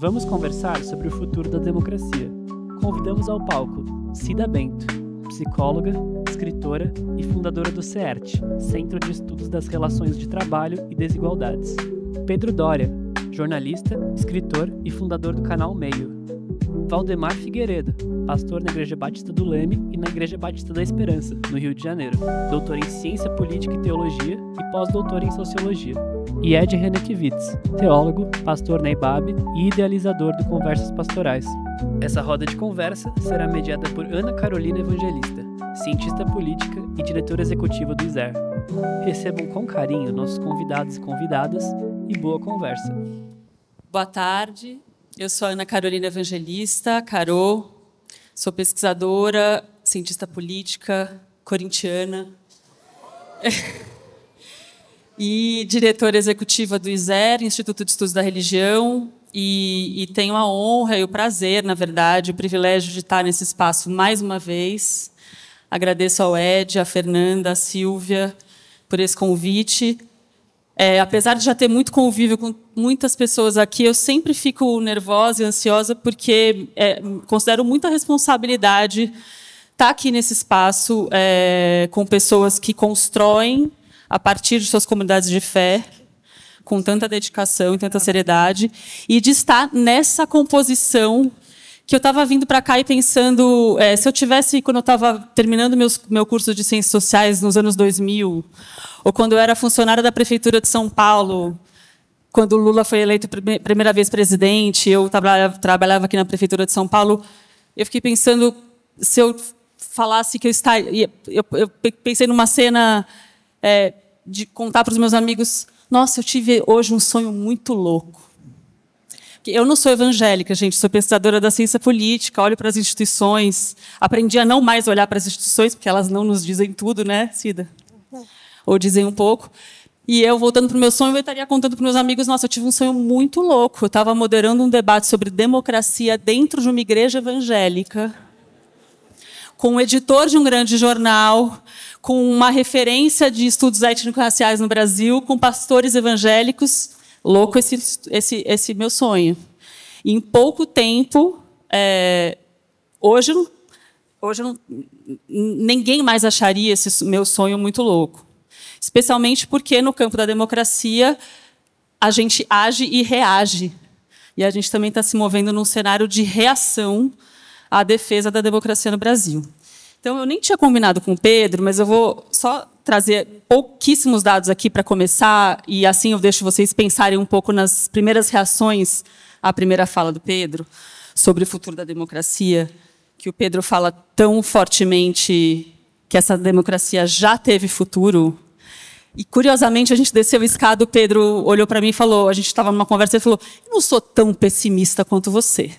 Vamos conversar sobre o futuro da democracia. Convidamos ao palco Cida Bento, psicóloga, escritora e fundadora do CERT, Centro de Estudos das Relações de Trabalho e Desigualdades. Pedro Dória, jornalista, escritor e fundador do canal Meio. Valdemar Figueiredo, pastor na Igreja Batista do Leme e na Igreja Batista da Esperança, no Rio de Janeiro. Doutor em Ciência Política e Teologia e pós-doutor em Sociologia. E Ed Renekiewicz, teólogo, pastor na IBAB e idealizador do Conversas Pastorais. Essa roda de conversa será mediada por Ana Carolina Evangelista, cientista política e diretora executiva do ISER. Recebam com carinho nossos convidados e convidadas e boa conversa. Boa tarde, eu sou Ana Carolina Evangelista, Carol, Sou pesquisadora, cientista política, corintiana. e diretora executiva do ISER, Instituto de Estudos da Religião, e, e, tenho a honra e o prazer, na verdade, o privilégio de estar nesse espaço mais uma vez. Agradeço ao Ed, à Fernanda, à Silvia por esse convite. É, apesar de já ter muito convívio com muitas pessoas aqui, eu sempre fico nervosa e ansiosa porque é, considero muita responsabilidade estar tá aqui nesse espaço é, com pessoas que constroem a partir de suas comunidades de fé, com tanta dedicação e tanta seriedade, e de estar nessa composição que eu estava vindo para cá e pensando, é, se eu tivesse, quando eu estava terminando meus, meu curso de Ciências Sociais nos anos 2000, ou quando eu era funcionária da Prefeitura de São Paulo, quando o Lula foi eleito primeira vez presidente, eu trabalhava, trabalhava aqui na Prefeitura de São Paulo, eu fiquei pensando, se eu falasse que eu estaria... Eu, eu pensei numa cena é, de contar para os meus amigos, nossa, eu tive hoje um sonho muito louco eu não sou evangélica, gente, sou pesquisadora da ciência política, olho para as instituições, aprendi a não mais olhar para as instituições, porque elas não nos dizem tudo, né, Cida? Ou dizem um pouco. E eu, voltando para o meu sonho, eu estaria contando para meus amigos: nossa, eu tive um sonho muito louco. Eu estava moderando um debate sobre democracia dentro de uma igreja evangélica, com um editor de um grande jornal, com uma referência de estudos étnico-raciais no Brasil, com pastores evangélicos. Louco esse, esse, esse meu sonho em pouco tempo, é, hoje, hoje não, ninguém mais acharia esse meu sonho muito louco. Especialmente porque no campo da democracia a gente age e reage. E a gente também está se movendo num cenário de reação à defesa da democracia no Brasil. Então, eu nem tinha combinado com o Pedro, mas eu vou só trazer pouquíssimos dados aqui para começar, e assim eu deixo vocês pensarem um pouco nas primeiras reações a primeira fala do Pedro sobre o futuro da democracia, que o Pedro fala tão fortemente que essa democracia já teve futuro. E curiosamente a gente desceu a escada, o Pedro olhou para mim e falou, a gente estava numa conversa e falou: "Eu não sou tão pessimista quanto você".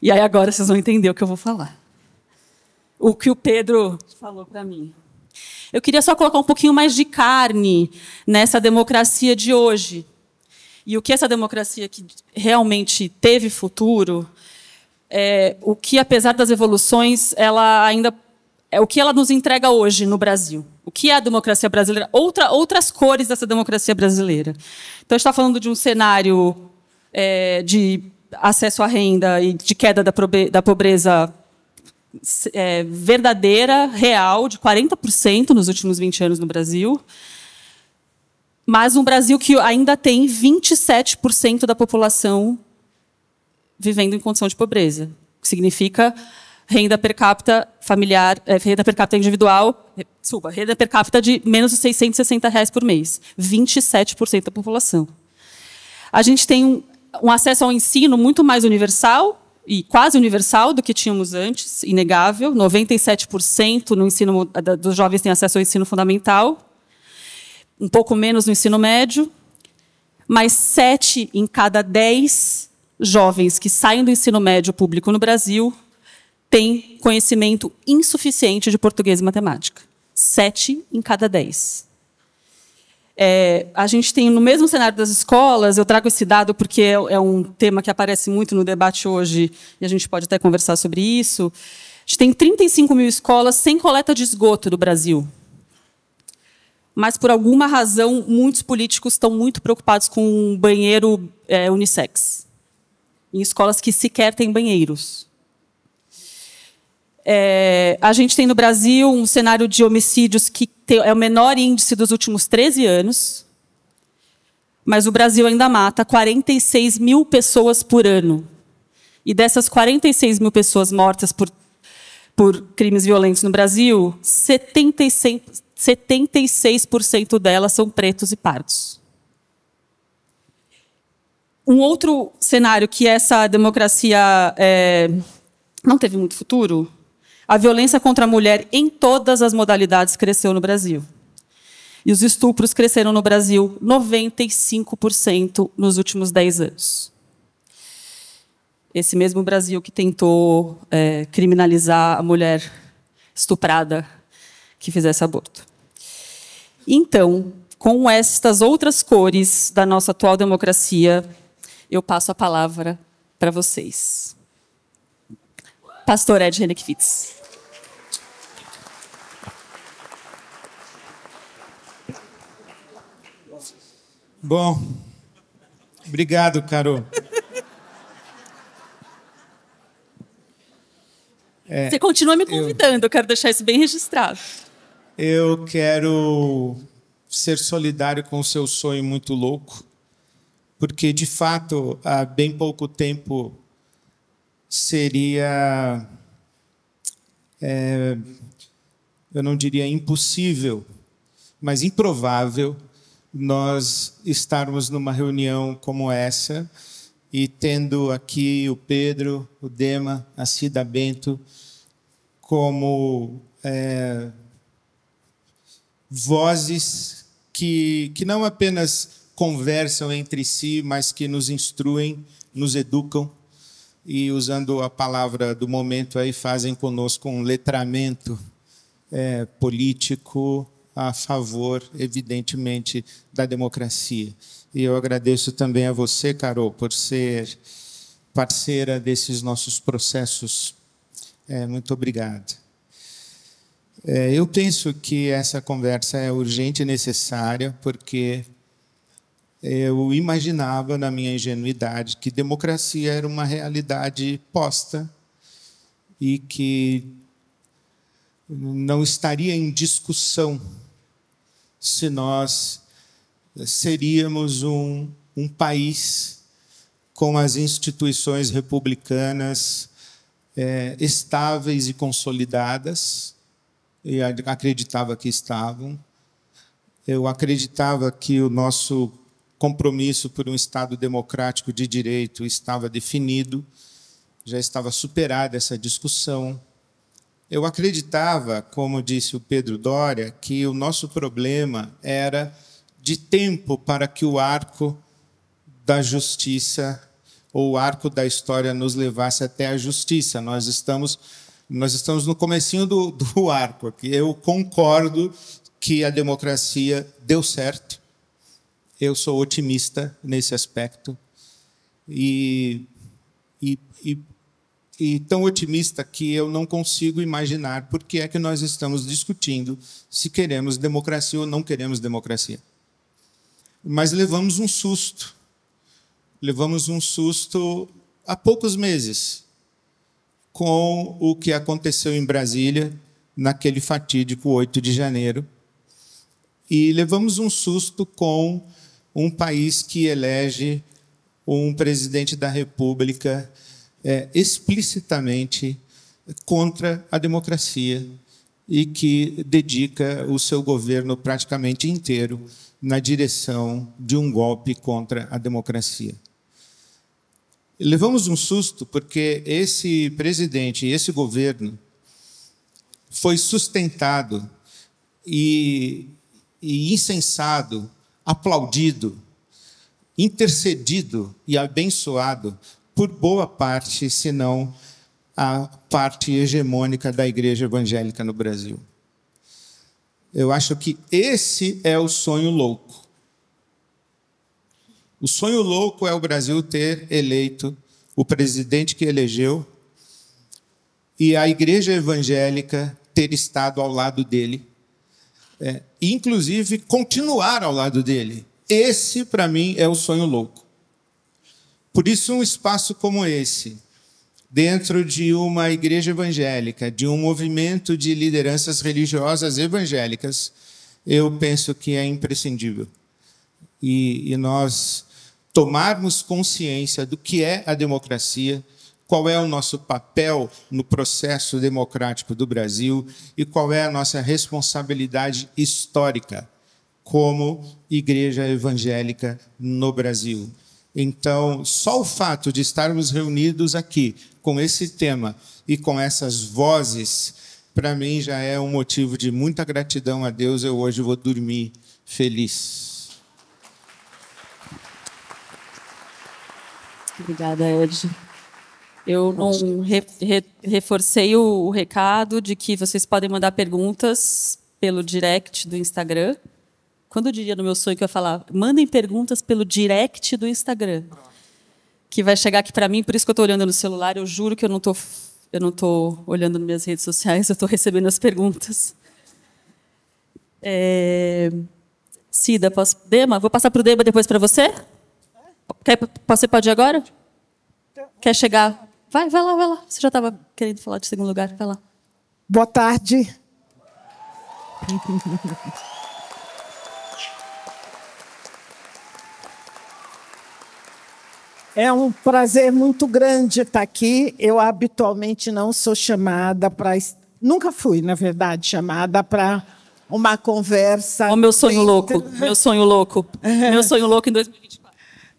E aí agora vocês vão entender o que eu vou falar. O que o Pedro falou para mim. Eu queria só colocar um pouquinho mais de carne nessa democracia de hoje, e o que essa democracia que realmente teve futuro, é, o que, apesar das evoluções, ela ainda é o que ela nos entrega hoje no Brasil. O que é a democracia brasileira? Outra, outras cores dessa democracia brasileira. Então, a gente está falando de um cenário é, de acesso à renda e de queda da, da pobreza é, verdadeira, real, de 40% nos últimos 20 anos no Brasil mas um Brasil que ainda tem 27% da população vivendo em condição de pobreza, o que significa renda per capita familiar, eh, renda per capita individual, suba, renda per capita de menos de 660 reais por mês, 27% da população. A gente tem um, um acesso ao ensino muito mais universal e quase universal do que tínhamos antes, inegável. 97% no ensino, dos jovens têm acesso ao ensino fundamental, um pouco menos no ensino médio, mas sete em cada dez jovens que saem do ensino médio público no Brasil têm conhecimento insuficiente de português e matemática. Sete em cada dez. É, a gente tem no mesmo cenário das escolas, eu trago esse dado porque é, é, um tema que aparece muito no debate hoje, e a gente pode até conversar sobre isso. A gente tem 35 mil escolas sem coleta de esgoto no Brasil mas por alguma razão muitos políticos estão muito preocupados com um banheiro é, unissex em escolas que sequer têm banheiros. É, a gente tem no Brasil um cenário de homicídios que tem, é o menor índice dos últimos 13 anos, mas o Brasil ainda mata 46 mil pessoas por ano. E dessas 46 mil pessoas mortas por, por crimes violentos no Brasil, 76, 76% delas são pretos e pardos. Um outro cenário que essa democracia é, não teve muito futuro, a violência contra a mulher em todas as modalidades cresceu no Brasil. E os estupros cresceram no Brasil 95% nos últimos 10 anos. Esse mesmo Brasil que tentou é, criminalizar a mulher estuprada que fizesse aborto. Então, com estas outras cores da nossa atual democracia, eu passo a palavra para vocês. Pastor Ed Henrique Bom, obrigado, Carol. É, Você continua me é, convidando, eu... eu quero deixar isso bem registrado. Eu quero ser solidário com o seu sonho muito louco, porque de fato, há bem pouco tempo seria. É, eu não diria impossível, mas improvável nós estarmos numa reunião como essa e tendo aqui o Pedro, o Dema, a Cida Bento como é, vozes que, que não apenas conversam entre si, mas que nos instruem, nos educam e, usando a palavra do momento, aí fazem conosco um letramento é, político a favor, evidentemente, da democracia. E eu agradeço também a você, Carol, por ser parceira desses nossos processos. É, muito obrigado. É, eu penso que essa conversa é urgente e necessária, porque eu imaginava, na minha ingenuidade, que democracia era uma realidade posta e que não estaria em discussão se nós seríamos um, um país com as instituições republicanas é, estáveis e consolidadas e acreditava que estavam. Eu acreditava que o nosso compromisso por um Estado democrático de direito estava definido, já estava superada essa discussão. Eu acreditava, como disse o Pedro Doria, que o nosso problema era de tempo para que o arco da justiça ou o arco da história nos levasse até a justiça. Nós estamos nós estamos no comecinho do, do arco aqui. Eu concordo que a democracia deu certo. Eu sou otimista nesse aspecto. E, e, e, e tão otimista que eu não consigo imaginar por que é que nós estamos discutindo se queremos democracia ou não queremos democracia. Mas levamos um susto. Levamos um susto há poucos meses com o que aconteceu em Brasília naquele fatídico 8 de janeiro. E levamos um susto com um país que elege um presidente da República é, explicitamente contra a democracia e que dedica o seu governo praticamente inteiro na direção de um golpe contra a democracia. Levamos um susto porque esse presidente e esse governo foi sustentado e, e incensado, aplaudido, intercedido e abençoado por boa parte, se não a parte hegemônica da igreja evangélica no Brasil. Eu acho que esse é o sonho louco. O sonho louco é o Brasil ter eleito o presidente que elegeu e a igreja evangélica ter estado ao lado dele, é, inclusive continuar ao lado dele. Esse, para mim, é o sonho louco. Por isso, um espaço como esse, dentro de uma igreja evangélica, de um movimento de lideranças religiosas evangélicas, eu penso que é imprescindível. E, e nós tomarmos consciência do que é a democracia, qual é o nosso papel no processo democrático do Brasil e qual é a nossa responsabilidade histórica como igreja evangélica no Brasil. Então, só o fato de estarmos reunidos aqui com esse tema e com essas vozes, para mim já é um motivo de muita gratidão a Deus. Eu hoje vou dormir feliz. Obrigada, Ed. Eu não re, re, reforcei o, o, recado de que vocês podem mandar perguntas pelo direct do Instagram. Quando eu diria no meu sonho que eu ia falar, mandem perguntas pelo direct do Instagram. Que vai chegar aqui para mim, por isso que eu estou olhando no celular. Eu juro que eu não estou eu não estou olhando nas minhas redes sociais, eu estou recebendo as perguntas. É... Cida, posso... Dema, vou passar para o Dema depois para você? Quer, pode ir agora? Então, Quer chegar? Vai, vai lá, vai lá. Você já estava querendo falar de segundo lugar, vai lá. Boa tarde. É um prazer muito grande estar aqui. Eu habitualmente não sou chamada para. Nunca fui, na verdade, chamada para uma conversa. Olha o meu sonho entre... louco. Meu sonho louco. meu sonho louco em 2021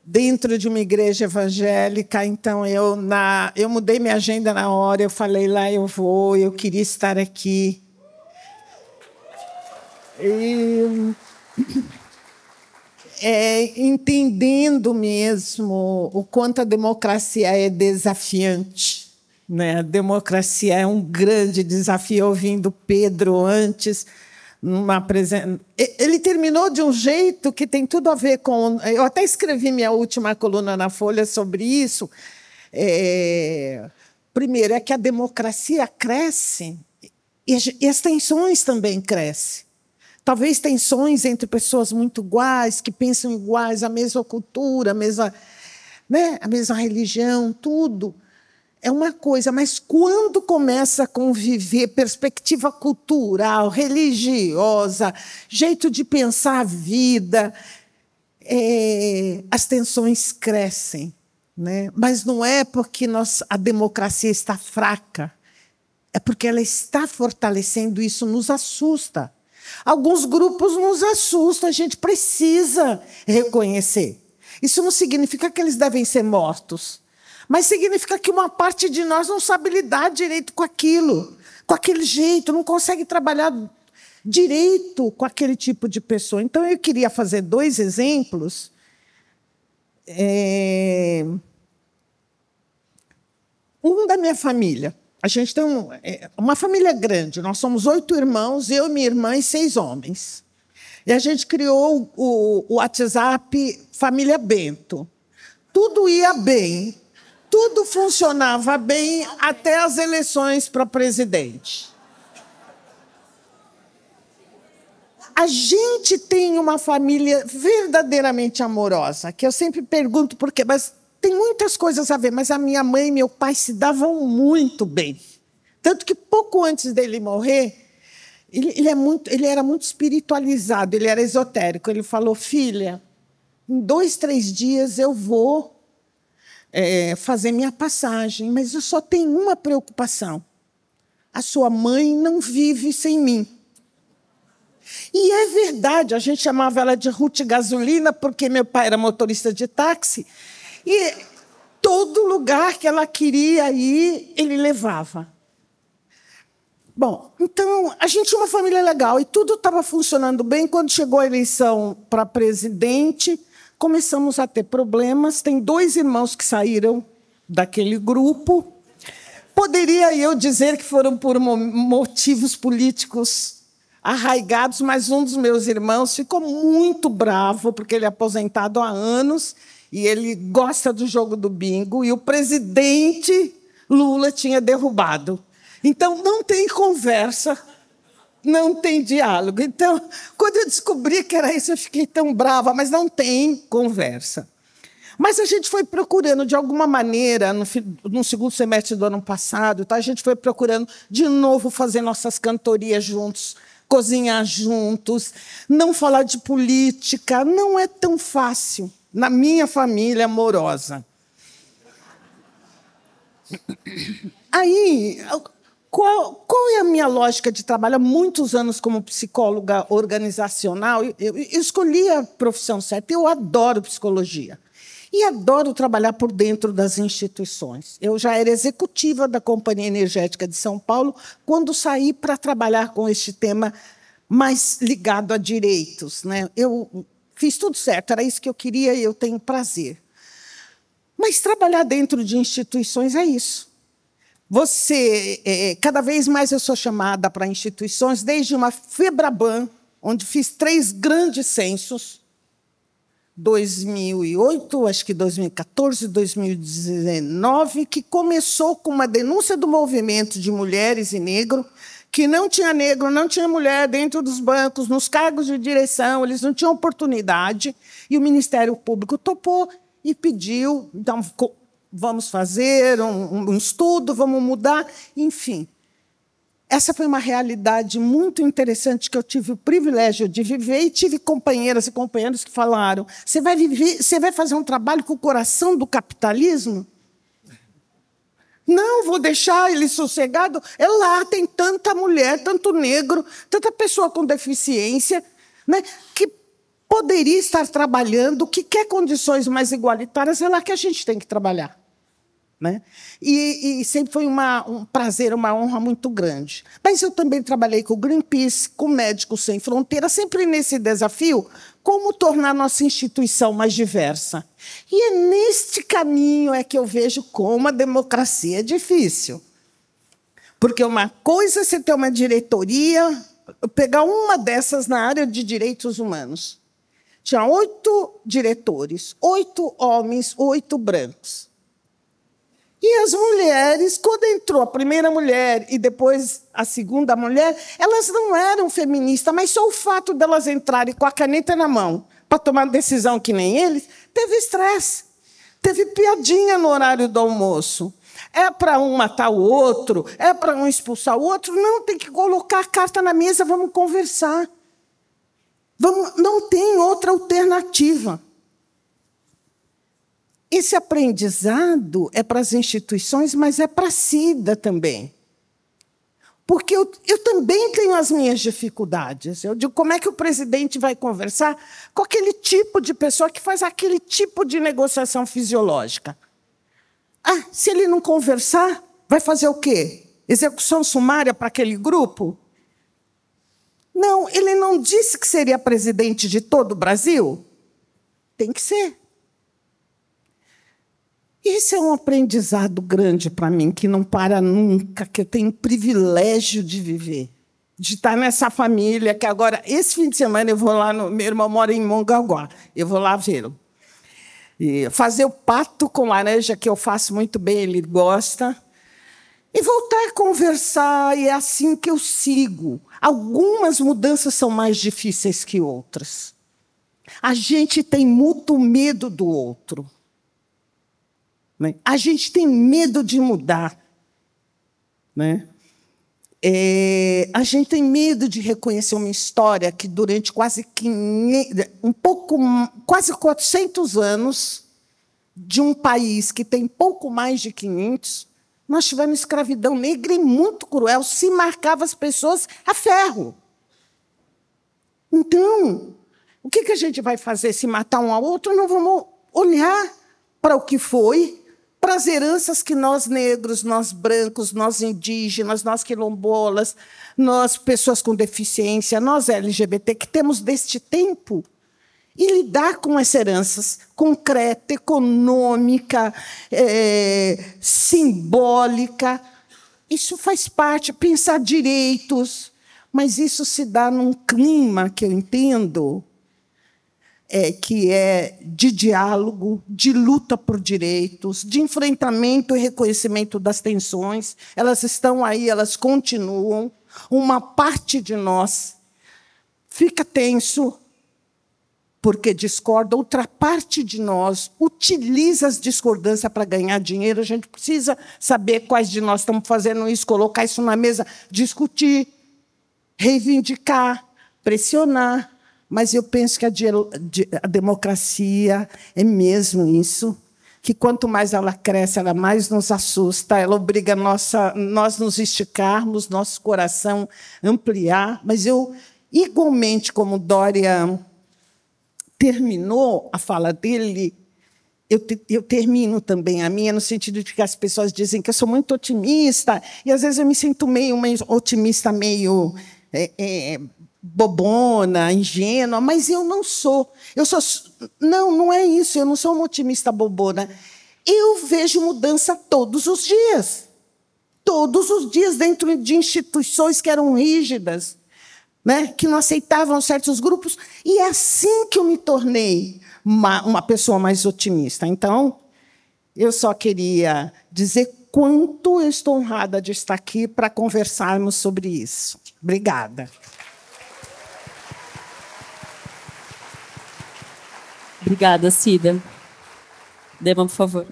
dentro de uma igreja evangélica. Então eu na eu mudei minha agenda na hora, eu falei lá eu vou, eu queria estar aqui. E, é, entendendo mesmo o quanto a democracia é desafiante. Né? A democracia é um grande desafio. Ouvindo Pedro antes, ele terminou de um jeito que tem tudo a ver com. Eu até escrevi minha última coluna na Folha sobre isso. É... Primeiro, é que a democracia cresce e as tensões também crescem. Talvez tensões entre pessoas muito iguais, que pensam iguais, a mesma cultura, a mesma, né? a mesma religião, tudo é uma coisa, mas quando começa a conviver perspectiva cultural, religiosa, jeito de pensar a vida, é, as tensões crescem. Né? Mas não é porque nós, a democracia está fraca, é porque ela está fortalecendo isso, nos assusta. Alguns grupos nos assustam, a gente precisa reconhecer. Isso não significa que eles devem ser mortos. Mas significa que uma parte de nós não sabe lidar direito com aquilo, com aquele jeito, não consegue trabalhar direito com aquele tipo de pessoa. Então, eu queria fazer dois exemplos. É... Um da minha família. A gente tem um, eh, uma família grande, nós somos oito irmãos, eu, minha irmã e seis homens. E a gente criou o, o WhatsApp Família Bento. Tudo ia bem, tudo funcionava bem até as eleições para presidente. A gente tem uma família verdadeiramente amorosa, que eu sempre pergunto por quê, mas tem muitas coisas a ver, mas a minha mãe e meu pai se davam muito bem. Tanto que pouco antes dele morrer, ele, ele, é muito, ele era muito espiritualizado, ele era esotérico. Ele falou: Filha, em dois, três dias eu vou é, fazer minha passagem, mas eu só tenho uma preocupação: a sua mãe não vive sem mim. E é verdade, a gente chamava ela de Ruth Gasolina, porque meu pai era motorista de táxi, e todo lugar que ela queria ir, ele levava. Bom, então a gente tinha uma família legal e tudo estava funcionando bem. Quando chegou a eleição para presidente, começamos a ter problemas. Tem dois irmãos que saíram daquele grupo. Poderia eu dizer que foram por motivos políticos arraigados, mas um dos meus irmãos ficou muito bravo, porque ele é aposentado há anos e ele gosta do jogo do bingo, e o presidente Lula tinha derrubado. Então não tem conversa não tem diálogo. Então, quando eu descobri que era isso, eu fiquei tão brava, mas não tem conversa. Mas a gente foi procurando, de alguma maneira, no, no segundo semestre do ano passado, tá? a gente foi procurando de novo fazer nossas cantorias juntos, cozinhar juntos, não falar de política. Não é tão fácil na minha família amorosa. Aí, qual, qual é a minha lógica de trabalho? Há muitos anos como psicóloga organizacional, eu, eu, eu escolhi a profissão certa. Eu adoro psicologia. E adoro trabalhar por dentro das instituições. Eu já era executiva da Companhia Energética de São Paulo quando saí para trabalhar com este tema mais ligado a direitos. Né? Eu fiz tudo certo, era isso que eu queria e eu tenho prazer. Mas trabalhar dentro de instituições é isso. Você, é, é, cada vez mais eu sou chamada para instituições, desde uma Febraban, onde fiz três grandes censos, 2008, acho que 2014, 2019, que começou com uma denúncia do movimento de mulheres e negro, que não tinha negro, não tinha mulher dentro dos bancos, nos cargos de direção, eles não tinham oportunidade, e o Ministério Público topou e pediu, então vamos fazer um, um estudo, vamos mudar, enfim. Essa foi uma realidade muito interessante que eu tive o privilégio de viver e tive companheiras e companheiros que falaram: você vai, viver, você vai fazer um trabalho com o coração do capitalismo? Não, vou deixar ele sossegado. É lá, tem tanta mulher, tanto negro, tanta pessoa com deficiência, né, que poderia estar trabalhando, que quer condições mais igualitárias, é lá que a gente tem que trabalhar. Né? E, e, sempre foi uma, um prazer, uma honra muito grande. Mas eu também trabalhei com o Greenpeace, com Médicos Sem Fronteiras, sempre nesse desafio como tornar nossa instituição mais diversa. E é neste caminho é que eu vejo como a democracia é difícil. Porque uma coisa é você ter uma diretoria, pegar uma dessas na área de direitos humanos. Tinha oito diretores, oito homens, oito brancos. E as mulheres, quando entrou a primeira mulher e depois a segunda mulher, elas não eram feministas, mas só o fato delas entrarem com a caneta na mão para tomar decisão que nem eles, teve estresse. Teve piadinha no horário do almoço. É para um matar o outro, é para um expulsar o outro. Não, tem que colocar a carta na mesa, vamos conversar. Vamos, não tem outra alternativa. Esse aprendizado é para as instituições, mas é para a SIDA também. Porque eu, eu, também tenho as minhas dificuldades. Eu digo, como é que o presidente vai conversar com aquele tipo de pessoa que faz aquele tipo de negociação fisiológica? Ah, se ele não conversar, vai fazer o quê? Execução sumária para aquele grupo? Não, ele não disse que seria presidente de todo o Brasil? Tem que ser. Isso é um aprendizado grande para mim, que não para nunca, que eu tenho o privilégio de viver, de estar nessa família, que agora, esse fim de semana, eu vou lá, no, meu irmão mora em Mongaguá, eu vou lá vê-lo. E fazer o pato com laranja, que eu faço muito bem, ele gosta. E voltar a conversar, e é assim que eu sigo. Algumas mudanças são mais difíceis que outras. A gente tem muito medo do outro. Né? A gente tem medo de mudar. Né? É, a gente tem medo de reconhecer uma história que durante quase 500, um pouco, quase 400 anos de um país que tem pouco mais de 500, nós tivemos escravidão negra e muito cruel, se marcava as pessoas a ferro. Então, o que, que a gente vai fazer se matar um ao outro? Não vamos olhar para o que foi para as heranças que nós negros, nós brancos, nós indígenas, nós quilombolas, nós pessoas com deficiência, nós LGBT que temos deste tempo e lidar com essas heranças concreta, econômica, é, simbólica. Isso faz parte, pensar direitos, mas isso se dá num clima que eu entendo é, que é de diálogo, de luta por direitos, de enfrentamento e reconhecimento das tensões. Elas estão aí, elas continuam. Uma parte de nós fica tenso porque discorda, outra parte de nós utiliza as discordâncias para ganhar dinheiro. A gente precisa saber quais de nós estamos fazendo isso, colocar isso na mesa, discutir, reivindicar, pressionar mas eu penso que a, a democracia é mesmo isso, que quanto mais ela cresce, ela mais nos assusta, ela obriga nossa, nós nos esticarmos, nosso coração ampliar. Mas eu, igualmente como Dória terminou a fala dele, eu, te, eu, termino também a minha, no sentido de que as pessoas dizem que eu sou muito otimista, e às vezes eu me sinto meio uma otimista, meio é, é, bobona, ingênua, mas eu não sou. Eu sou não, não é isso, eu não sou uma otimista bobona. Eu vejo mudança todos os dias. Todos os dias dentro de instituições que eram rígidas, né, que não aceitavam certos grupos, e é assim que eu me tornei uma, uma pessoa mais otimista. Então, eu só queria dizer quanto eu estou honrada de estar aqui para conversarmos sobre isso. Obrigada. Obrigada, Cida. Dema, por favor.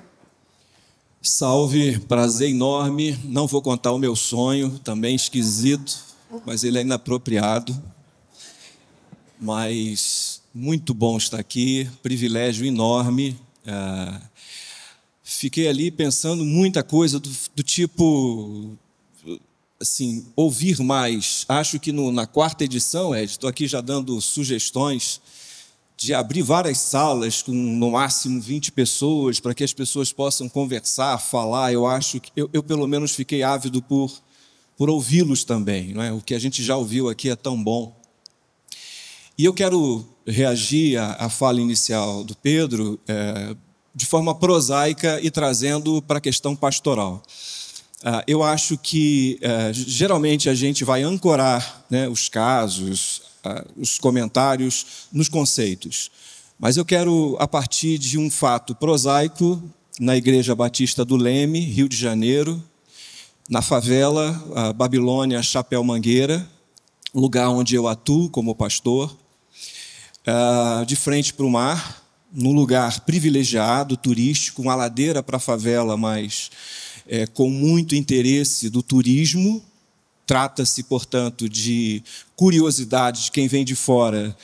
Salve, prazer enorme. Não vou contar o meu sonho, também esquisito, mas ele é inapropriado. Mas muito bom estar aqui, privilégio enorme. É, fiquei ali pensando muita coisa do, do, tipo assim ouvir mais. Acho que no, na quarta edição, Ed, estou aqui já dando sugestões de abrir várias salas com no máximo 20 pessoas para que as pessoas possam conversar, falar. Eu acho que eu, eu pelo menos fiquei ávido por por ouvi-los também, não é? O que a gente já ouviu aqui é tão bom. E eu quero reagir à, à fala inicial do Pedro é, de forma prosaica e trazendo para a questão pastoral. Ah, eu acho que é, geralmente a gente vai ancorar né, os casos, os comentários, nos conceitos. Mas eu quero, a partir de um fato prosaico, na Igreja Batista do Leme, Rio de Janeiro, na favela Babilônia Chapéu Mangueira, lugar onde eu atuo como pastor, de frente para o mar, num lugar privilegiado, turístico, uma ladeira para a favela, mas é, com muito interesse do turismo, Trata-se, portanto, de curiosidade de quem vem de fora,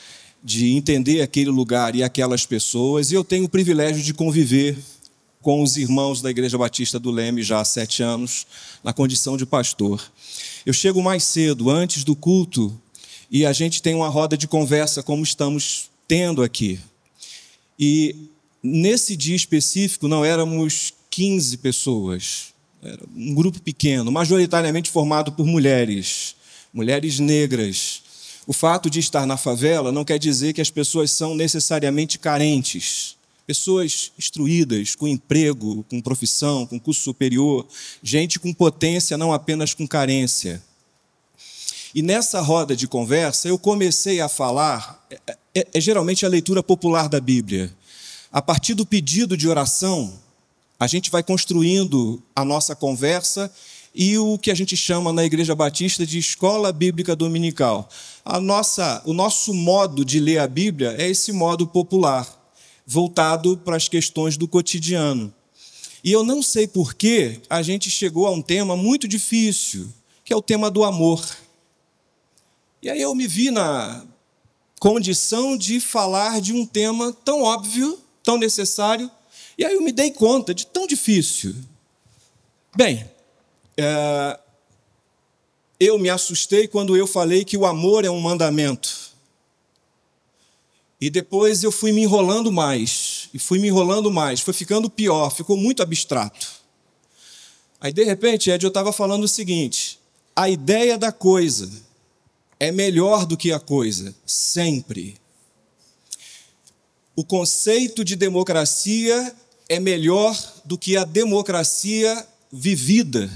de entender aquele lugar e aquelas pessoas, e eu tenho o privilégio de conviver com os irmãos da Igreja Batista do Leme já há sete anos, na condição de pastor. Eu chego mais cedo, antes do culto, e a gente tem uma roda de conversa como estamos tendo aqui. E nesse dia específico não éramos 15 pessoas, era um grupo pequeno, majoritariamente formado por mulheres, mulheres negras. O fato de estar na favela não quer dizer que as pessoas são necessariamente carentes. Pessoas instruídas, com emprego, com profissão, com curso superior, gente com potência, não apenas com carência. E nessa roda de conversa eu comecei a falar, é, é, é geralmente a leitura popular da Bíblia. A partir do pedido de oração a gente vai construindo a nossa conversa e o que a gente chama na Igreja Batista de escola bíblica dominical. A nossa, o nosso modo de ler a Bíblia é esse modo popular, voltado para as questões do cotidiano. E eu não sei por que a gente chegou a um tema muito difícil, que é o tema do amor. E aí eu me vi na condição de falar de um tema tão óbvio, tão necessário, e aí eu me dei conta de tão difícil. Bem, é, eu me assustei quando eu falei que o amor é um mandamento. E depois eu fui me enrolando mais, e fui me enrolando mais, foi ficando pior, ficou muito abstrato. Aí, de repente, Ed, eu estava falando o seguinte: a ideia da coisa é melhor do que a coisa, sempre. O conceito de democracia é melhor do que a democracia vivida.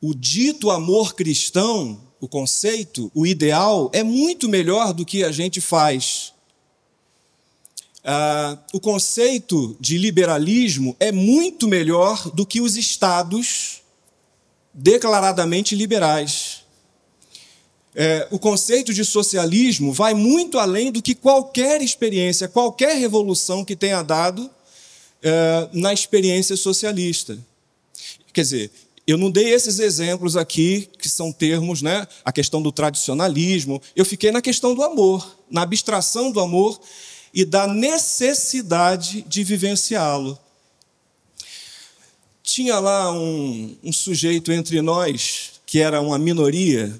O dito amor cristão, o conceito, o ideal, é muito melhor do que a gente faz. Ah, o conceito de liberalismo é muito melhor do que os estados declaradamente liberais é, o conceito de socialismo vai muito além do que qualquer experiência, qualquer revolução que tenha dado é, na experiência socialista. Quer dizer, eu não dei esses exemplos aqui, que são termos, né? A questão do tradicionalismo. Eu fiquei na questão do amor, na abstração do amor e da necessidade de vivenciá-lo. Tinha lá um, um, sujeito entre nós, que era uma minoria,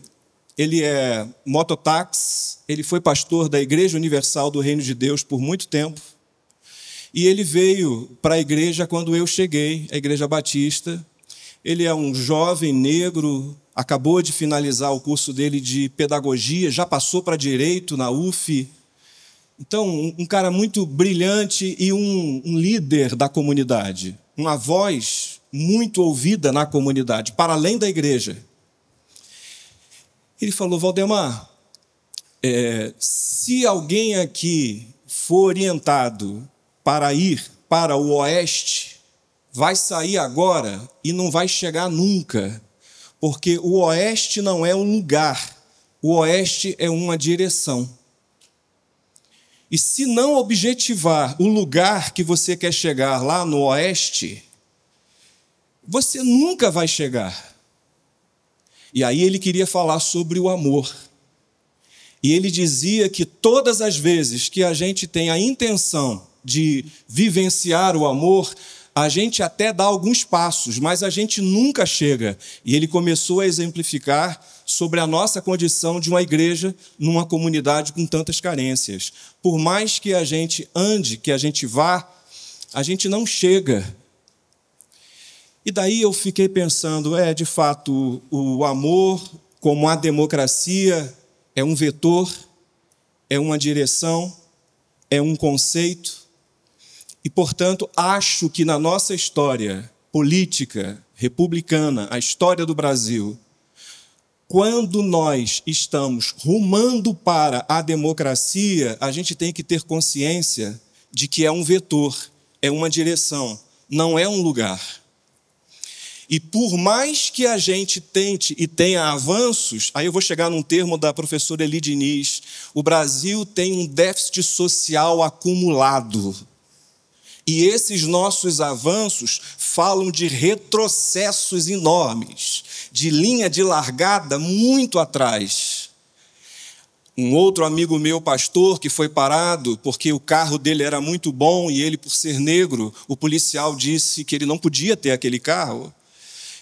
ele é mototáxi, ele foi pastor da Igreja Universal do Reino de Deus por muito tempo. E ele veio para a igreja quando eu cheguei, a Igreja Batista. Ele é um jovem negro, acabou de finalizar o curso dele de pedagogia, já passou para direito na UF. Então, um cara muito brilhante e um, um líder da comunidade, uma voz muito ouvida na comunidade, para além da igreja. Ele falou: Valdemar, é, se alguém aqui for orientado para ir para o oeste, vai sair agora e não vai chegar nunca, porque o oeste não é um lugar, o oeste é uma direção. E se não objetivar o lugar que você quer chegar lá no oeste, você nunca vai chegar. E aí ele queria falar sobre o amor. E ele dizia que todas as vezes que a gente tem a intenção de vivenciar o amor, a gente até dá alguns passos, mas a gente nunca chega. E ele começou a exemplificar sobre a nossa condição de uma igreja numa comunidade com tantas carências. Por mais que a gente ande, que a gente vá, a gente não chega e daí eu fiquei pensando, é, de fato, o amor, como a democracia, é um vetor, é uma direção, é um conceito. E, portanto, acho que na nossa história política republicana, a história do Brasil, quando nós estamos rumando para a democracia, a gente tem que ter consciência de que é um vetor, é uma direção, não é um lugar. E por mais que a gente tente e tenha avanços, aí eu vou chegar num termo da professora Eli Diniz, o Brasil tem um déficit social acumulado. E esses nossos avanços falam de retrocessos enormes, de linha de largada muito atrás. Um outro amigo meu, pastor, que foi parado porque o carro dele era muito bom e ele, por ser negro, o policial disse que ele não podia ter aquele carro.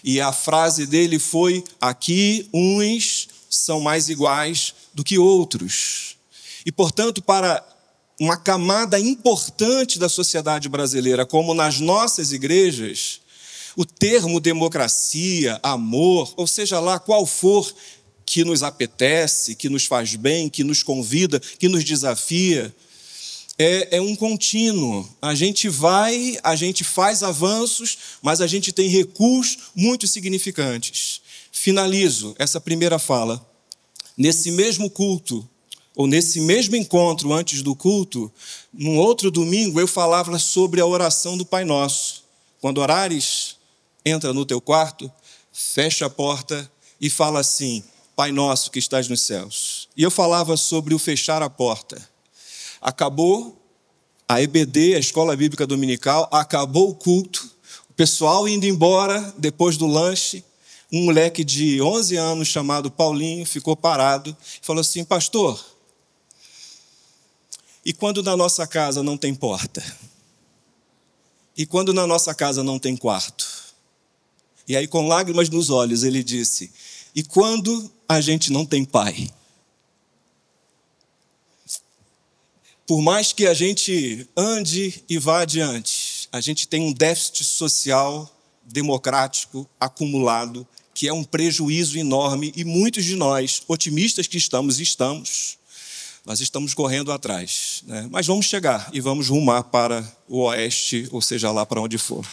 E a frase dele foi: aqui uns são mais iguais do que outros. E, portanto, para uma camada importante da sociedade brasileira, como nas nossas igrejas, o termo democracia, amor, ou seja lá qual for que nos apetece, que nos faz bem, que nos convida, que nos desafia, é, é, um contínuo. A gente vai, a gente faz avanços, mas a gente tem recuos muito significantes. Finalizo essa primeira fala. Nesse mesmo culto, ou nesse mesmo encontro antes do culto, num outro domingo eu falava sobre a oração do Pai Nosso. Quando orares, entra no teu quarto, fecha a porta e fala assim: Pai Nosso que estás nos céus. E eu falava sobre o fechar a porta acabou a EBD, a Escola Bíblica Dominical, acabou o culto, o pessoal indo embora depois do lanche, um moleque de 11 anos chamado Paulinho ficou parado e falou assim: Pastor, e quando na nossa casa não tem porta? E quando na nossa casa não tem quarto? E aí, com lágrimas nos olhos, ele disse: E quando a gente não tem pai? por mais que a gente ande e vá adiante, a gente tem um déficit social democrático acumulado que é um prejuízo enorme e muitos de nós, otimistas que estamos, estamos, nós estamos correndo atrás. Né? Mas vamos chegar e vamos rumar para o oeste, ou seja, lá para onde for.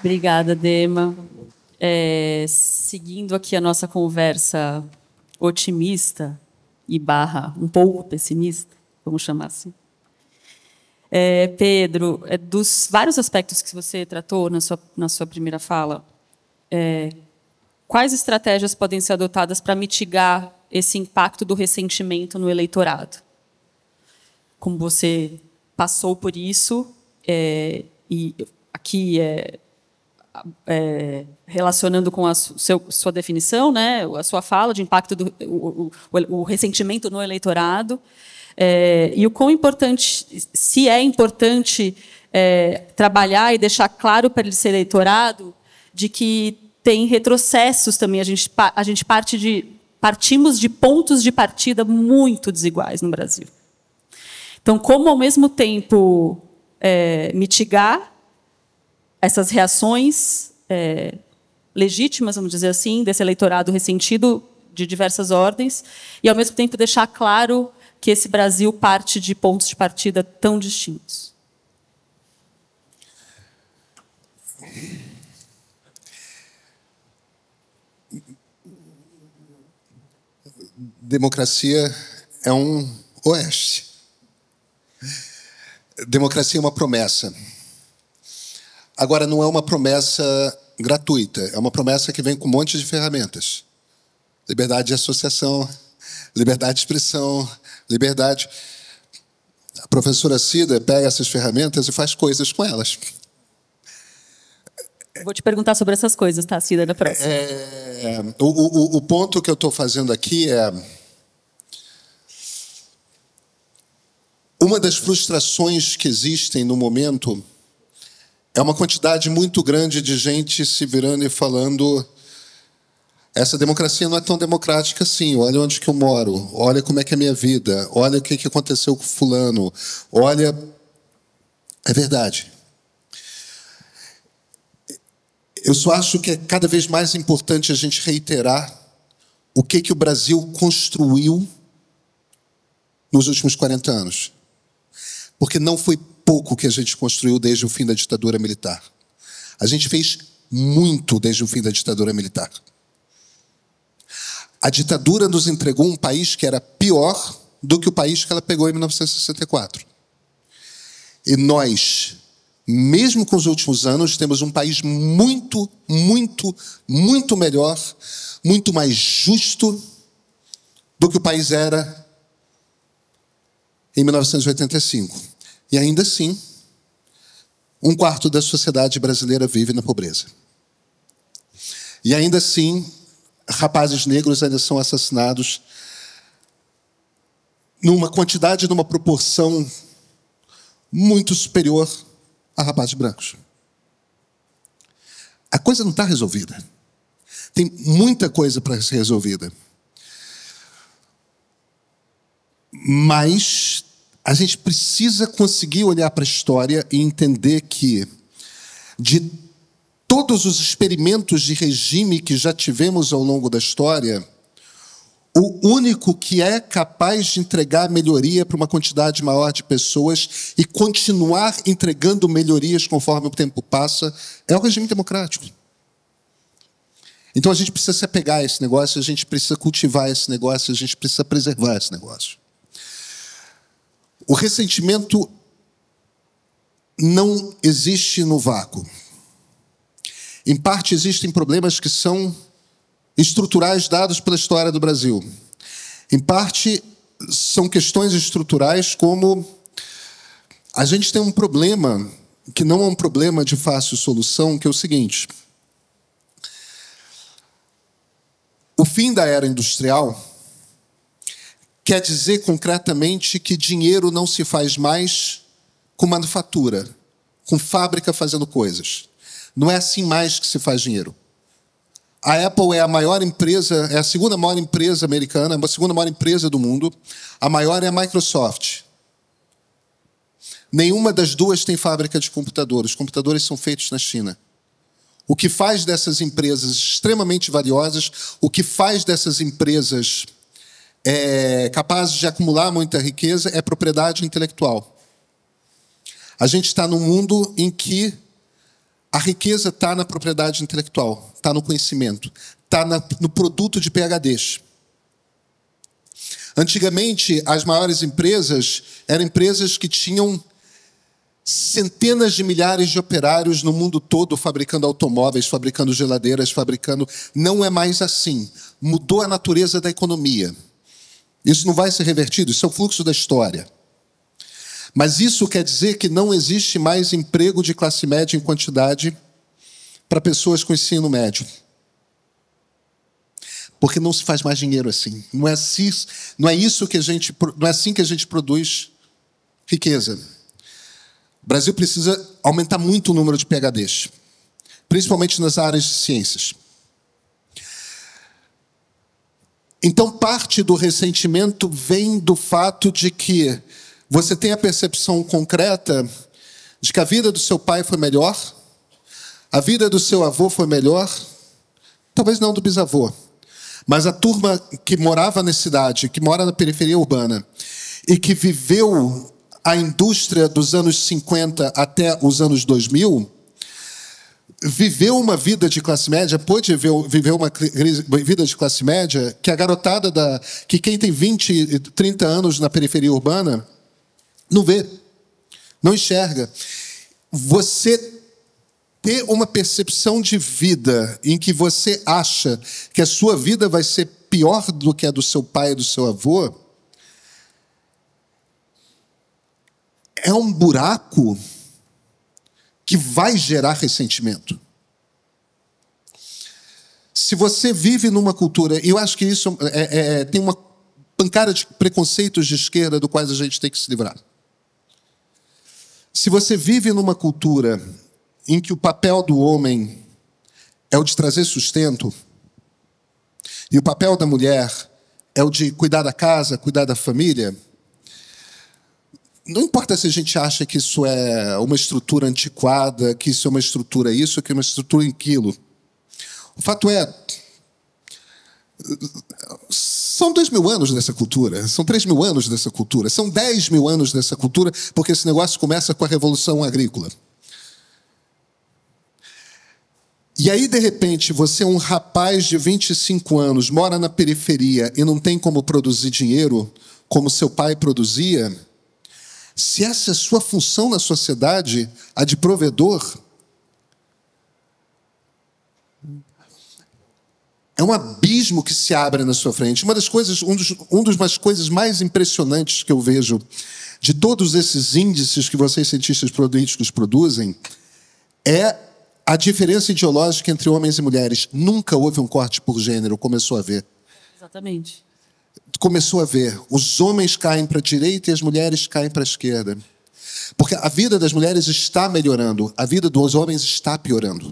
Obrigada, Dema. É, seguindo aqui a nossa conversa otimista e barra um pouco pessimista, vamos chamar assim. É, Pedro, é, dos vários aspectos que você tratou na sua, na sua primeira fala, é, quais estratégias podem ser adotadas para mitigar esse impacto do ressentimento no eleitorado? Como você passou por isso, é, e aqui é, é, relacionando com a seu, sua definição, né, a sua fala de impacto do o, o, o ressentimento no eleitorado é, e o quão importante, se é importante é, trabalhar e deixar claro para esse eleitorado de que tem retrocessos também. A gente, a gente parte de partimos de pontos de partida muito desiguais no Brasil. Então, como ao mesmo tempo é, mitigar essas reações é, legítimas, vamos dizer assim, desse eleitorado ressentido de diversas ordens, e ao mesmo tempo deixar claro que esse Brasil parte de pontos de partida tão distintos. Democracia é um oeste. Democracia é uma promessa. Agora, não é uma promessa gratuita, é uma promessa que vem com um monte de ferramentas: liberdade de associação, liberdade de expressão, liberdade. A professora Cida pega essas ferramentas e faz coisas com elas. Vou te perguntar sobre essas coisas, tá, Cida, na próxima. É, o, o, o ponto que eu estou fazendo aqui é. Uma das frustrações que existem no momento é uma quantidade muito grande de gente se virando e falando essa democracia não é tão democrática assim. Olha onde que eu moro, olha como é que é a minha vida, olha o que, que aconteceu com fulano, olha... É verdade. Eu só acho que é cada vez mais importante a gente reiterar o que, que o Brasil construiu nos últimos 40 anos. Porque não foi pouco que a gente construiu desde o fim da ditadura militar. A gente fez muito desde o fim da ditadura militar. A ditadura nos entregou um país que era pior do que o país que ela pegou em 1964. E nós, mesmo com os últimos anos, temos um país muito, muito, muito melhor, muito mais justo do que o país era em 1985. E ainda assim, um quarto da sociedade brasileira vive na pobreza. E ainda assim, rapazes negros ainda são assassinados numa quantidade, numa proporção muito superior a rapazes brancos. A coisa não está resolvida. Tem muita coisa para ser resolvida. Mas a gente precisa conseguir olhar para a história e entender que, de todos os experimentos de regime que já tivemos ao longo da história, o único que é capaz de entregar melhoria para uma quantidade maior de pessoas e continuar entregando melhorias conforme o tempo passa é o regime democrático. Então a gente precisa se apegar a esse negócio, a gente precisa cultivar esse negócio, a gente precisa preservar esse negócio. O ressentimento não existe no vácuo. Em parte, existem problemas que são estruturais dados pela história do Brasil. Em parte, são questões estruturais, como a gente tem um problema que não é um problema de fácil solução, que é o seguinte: o fim da era industrial quer dizer concretamente que dinheiro não se faz mais com manufatura, com fábrica fazendo coisas. Não é assim mais que se faz dinheiro. A Apple é a maior empresa, é a segunda maior empresa americana, a segunda maior empresa do mundo. A maior é a Microsoft. Nenhuma das duas tem fábrica de computadores. Os computadores são feitos na China. O que faz dessas empresas extremamente valiosas, o que faz dessas empresas é capaz de acumular muita riqueza é propriedade intelectual. A gente está num mundo em que a riqueza está na propriedade intelectual, está no conhecimento, está no produto de PHDs. Antigamente, as maiores empresas eram empresas que tinham centenas de milhares de operários no mundo todo fabricando automóveis, fabricando geladeiras, fabricando. Não é mais assim. Mudou a natureza da economia. Isso não vai ser revertido, isso é o fluxo da história. Mas isso quer dizer que não existe mais emprego de classe média em quantidade para pessoas com ensino médio. Porque não se faz mais dinheiro assim. Não é assim, não é isso que a gente, não é assim que a gente produz riqueza. O Brasil precisa aumentar muito o número de PhDs, principalmente nas áreas de ciências. Então, parte do ressentimento vem do fato de que você tem a percepção concreta de que a vida do seu pai foi melhor, a vida do seu avô foi melhor, talvez não do bisavô, mas a turma que morava na cidade, que mora na periferia urbana e que viveu a indústria dos anos 50 até os anos 2000, viveu uma vida de classe média, pôde viver uma vida de classe média, que a garotada da. que quem tem 20, 30 anos na periferia urbana não vê, não enxerga. Você ter uma percepção de vida em que você acha que a sua vida vai ser pior do que a do seu pai e do seu avô, é um buraco que vai gerar ressentimento. Se você vive numa cultura, eu acho que isso é, é, é, tem uma pancada de preconceitos de esquerda do quais a gente tem que se livrar. Se você vive numa cultura em que o papel do homem é o de trazer sustento e o papel da mulher é o de cuidar da casa, cuidar da família, não importa se a gente acha que isso é uma estrutura antiquada, que isso é uma estrutura isso, que é uma estrutura aquilo. O fato é. São dois mil anos dessa cultura, são três mil anos dessa cultura, são dez mil anos dessa cultura, porque esse negócio começa com a Revolução Agrícola. E aí, de repente, você é um rapaz de 25 anos, mora na periferia e não tem como produzir dinheiro como seu pai produzia se essa é a sua função na sociedade, a de provedor, é um abismo que se abre na sua frente. Uma das coisas, um dos, um dos coisas mais impressionantes que eu vejo de todos esses índices que vocês cientistas políticos produzem é a diferença ideológica entre homens e mulheres. Nunca houve um corte por gênero, começou a ver. Exatamente começou a ver: os homens caem para a direita e as mulheres caem para a esquerda. Porque a vida das mulheres está melhorando, a vida dos homens está piorando.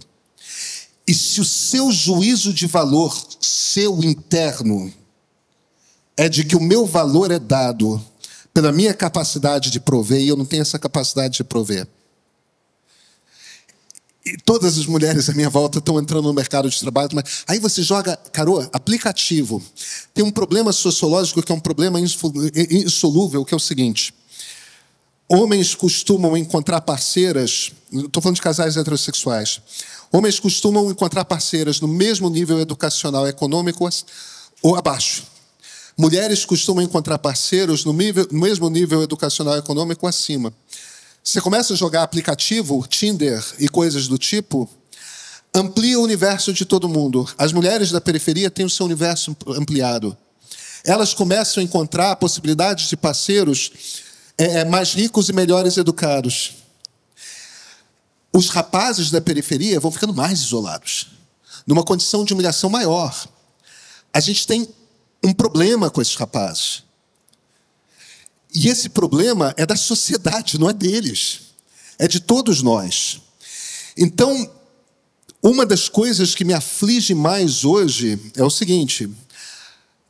E se o seu juízo de valor, seu interno, é de que o meu valor é dado pela minha capacidade de prover e eu não tenho essa capacidade de prover, e todas as mulheres à minha volta estão entrando no mercado de trabalho. Mas aí você joga, caro, aplicativo. Tem um problema sociológico que é um problema insolúvel, que é o seguinte. Homens costumam encontrar parceiras, estou falando de casais heterossexuais, homens costumam encontrar parceiras no mesmo nível educacional, econômico ou abaixo. Mulheres costumam encontrar parceiros no, nível, no mesmo nível educacional, econômico ou acima. Você começa a jogar aplicativo, Tinder e coisas do tipo, amplia o universo de todo mundo. As mulheres da periferia têm o seu universo ampliado. Elas começam a encontrar possibilidades de parceiros é, é, mais ricos e melhores educados. Os rapazes da periferia vão ficando mais isolados, numa condição de humilhação maior. A gente tem um problema com esses rapazes. E esse problema é da sociedade, não é deles. É de todos nós. Então, uma das coisas que me aflige mais hoje é o seguinte: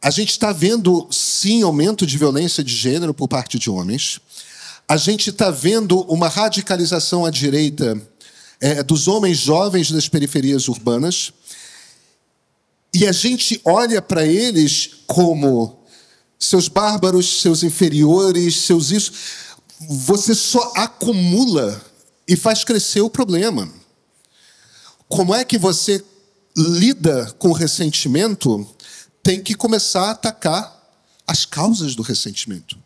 a gente está vendo, sim, aumento de violência de gênero por parte de homens, a gente está vendo uma radicalização à direita é, dos homens jovens das periferias urbanas, e a gente olha para eles como seus bárbaros, seus inferiores, seus isso. Você só acumula e faz crescer o problema. Como é que você lida com o ressentimento? Tem que começar a atacar as causas do ressentimento.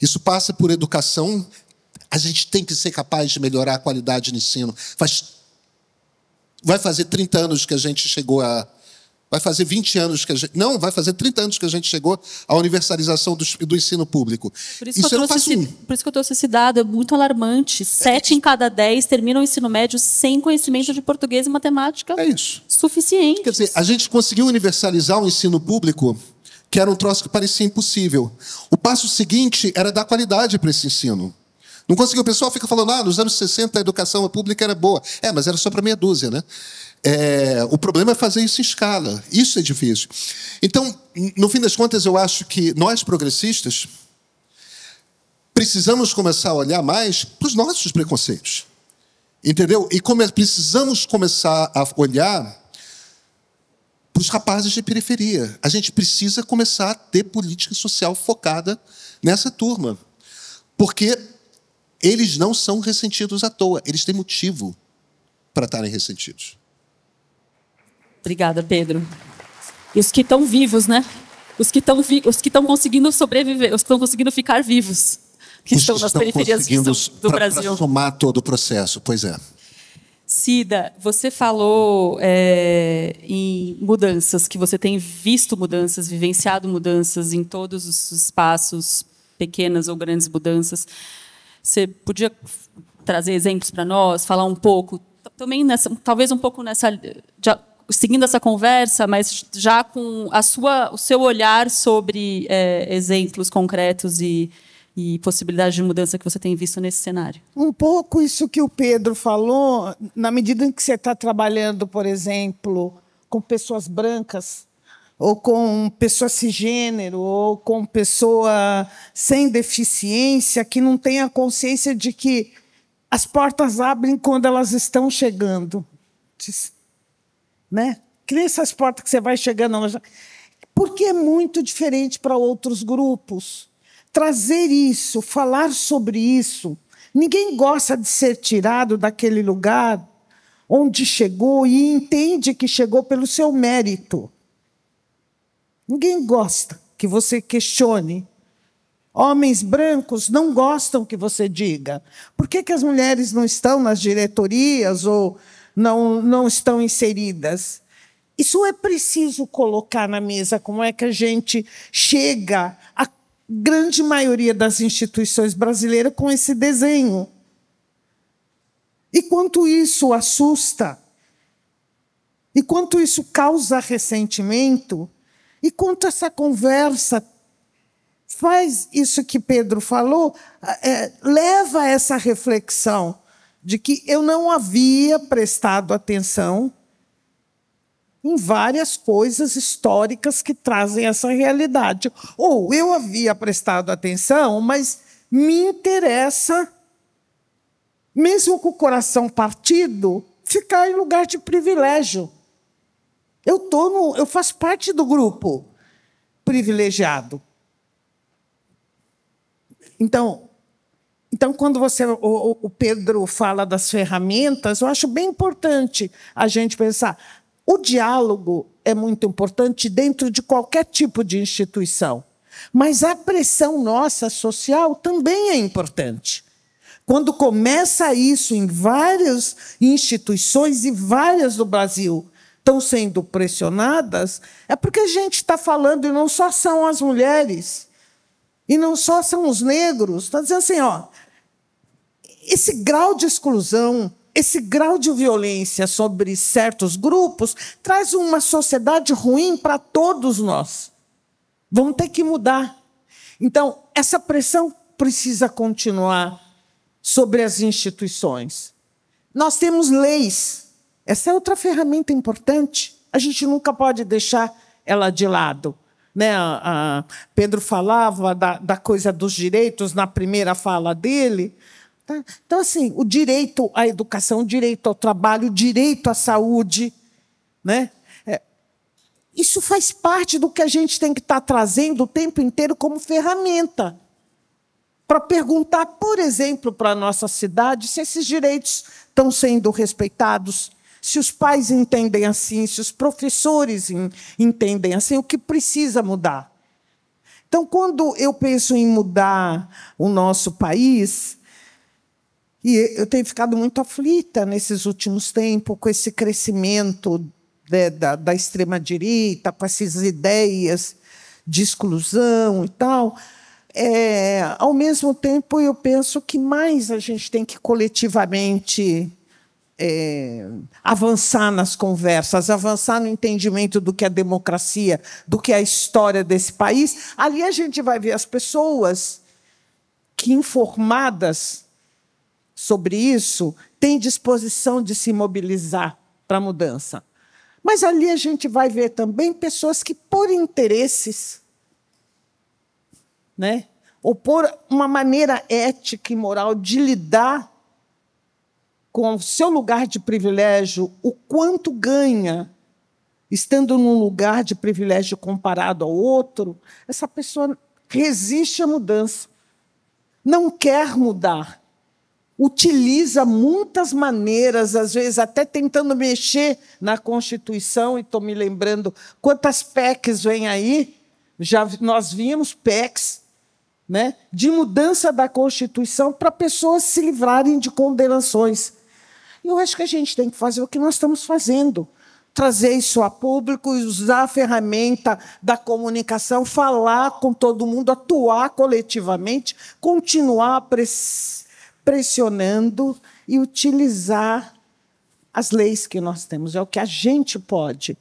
Isso passa por educação. A gente tem que ser capaz de melhorar a qualidade no ensino. Faz... Vai fazer 30 anos que a gente chegou a Vai fazer 20 anos que a gente. Não, vai fazer 30 anos que a gente chegou à universalização do, do ensino público. Por isso, isso eu, eu esse, um. Por isso que eu trouxe esse dado, é muito alarmante. Sete é em cada dez terminam o ensino médio sem conhecimento de português e matemática é isso. suficiente. Quer dizer, a gente conseguiu universalizar o ensino público, que era um troço que parecia impossível. O passo seguinte era dar qualidade para esse ensino. Não conseguiu. O pessoal fica falando, ah, nos anos 60 a educação pública era boa. É, mas era só para meia dúzia, né? É, o problema é fazer isso em escala. Isso é difícil. Então, no fim das contas, eu acho que nós progressistas precisamos começar a olhar mais para os nossos preconceitos. Entendeu? E come precisamos começar a olhar para os rapazes de periferia. A gente precisa começar a ter política social focada nessa turma. Porque eles não são ressentidos à toa, eles têm motivo para estarem ressentidos. Obrigada, Pedro. E os que estão vivos, né? Os que estão os que estão conseguindo sobreviver, os que estão conseguindo ficar vivos, que os estão que nas estão periferias do, do pra, Brasil. Para somar todo o processo, pois é. Cida, você falou é, em mudanças, que você tem visto mudanças, vivenciado mudanças em todos os espaços, pequenas ou grandes mudanças. Você podia trazer exemplos para nós, falar um pouco, também nessa, talvez um pouco nessa, seguindo essa conversa, mas já com a sua, o seu olhar sobre é, exemplos concretos e, e possibilidades de mudança que você tem visto nesse cenário. Um pouco isso que o Pedro falou, na medida em que você está trabalhando, por exemplo, com pessoas brancas, ou com pessoa cisgênero, ou com pessoa sem deficiência, que não tem a consciência de que as portas abrem quando elas estão chegando né? Que nem essas portas que você vai chegando Porque é muito diferente para outros grupos. Trazer isso, falar sobre isso. Ninguém gosta de ser tirado daquele lugar onde chegou e entende que chegou pelo seu mérito. Ninguém gosta que você questione. Homens brancos não gostam que você diga. Por que, que as mulheres não estão nas diretorias ou não, não estão inseridas. Isso é preciso colocar na mesa como é que a gente chega à grande maioria das instituições brasileiras com esse desenho. E quanto isso assusta, e quanto isso causa ressentimento, e quanto essa conversa faz isso que Pedro falou, é, leva a essa reflexão de que eu não havia prestado atenção em várias coisas históricas que trazem essa realidade. Ou eu havia prestado atenção, mas me interessa, mesmo com o coração partido, ficar em lugar de privilégio. Eu tô no, eu faço parte do grupo privilegiado. Então, então, quando você, o, o, Pedro fala das ferramentas, eu acho bem importante a gente pensar. O diálogo é muito importante dentro de qualquer tipo de instituição, mas a pressão nossa social também é importante. Quando começa isso em várias instituições e várias do Brasil estão sendo pressionadas, é porque a gente está falando, e não só são as mulheres e não só são os negros. Está dizendo assim, ó, esse grau de exclusão, esse grau de violência sobre certos grupos traz uma sociedade ruim para todos nós. Vamos ter que mudar. Então, essa pressão precisa continuar sobre as instituições. Nós temos leis. Essa é outra ferramenta importante. A gente nunca pode deixar ela de lado. Né? A, a Pedro falava da, da coisa dos direitos na primeira fala dele. Tá? Então, assim, o direito à educação, o direito ao trabalho, o direito à saúde. Né? É, isso faz parte do que a gente tem que estar tá trazendo o tempo inteiro como ferramenta para perguntar, por exemplo, para a nossa cidade se esses direitos estão sendo respeitados, se os pais entendem assim, se os professores entendem assim, o que precisa mudar? Então, quando eu penso em mudar o nosso país, e eu tenho ficado muito aflita nesses últimos tempos com esse crescimento de, né, da, da extrema-direita, com essas ideias de exclusão e tal. É, ao mesmo tempo, eu penso que mais a gente tem que coletivamente é, avançar nas conversas, avançar no entendimento do que é democracia, do que é a história desse país, ali a gente vai ver as pessoas que, informadas sobre isso, têm disposição de se mobilizar para a mudança. Mas ali a gente vai ver também pessoas que, por interesses, né, ou por uma maneira ética e moral de lidar com o seu lugar de privilégio, o quanto ganha estando num lugar de privilégio comparado ao outro, essa pessoa resiste à mudança, não quer mudar, utiliza muitas maneiras, às vezes até tentando mexer na Constituição, e estou me lembrando quantas PECs vêm aí, já nós vimos PECs, né, de mudança da Constituição para pessoas se livrarem de condenações eu acho que a gente tem que fazer o que nós estamos fazendo. Trazer isso a público, usar a ferramenta da comunicação, falar com todo mundo, atuar coletivamente, continuar pressionando e utilizar as leis que nós temos, é o que a gente pode.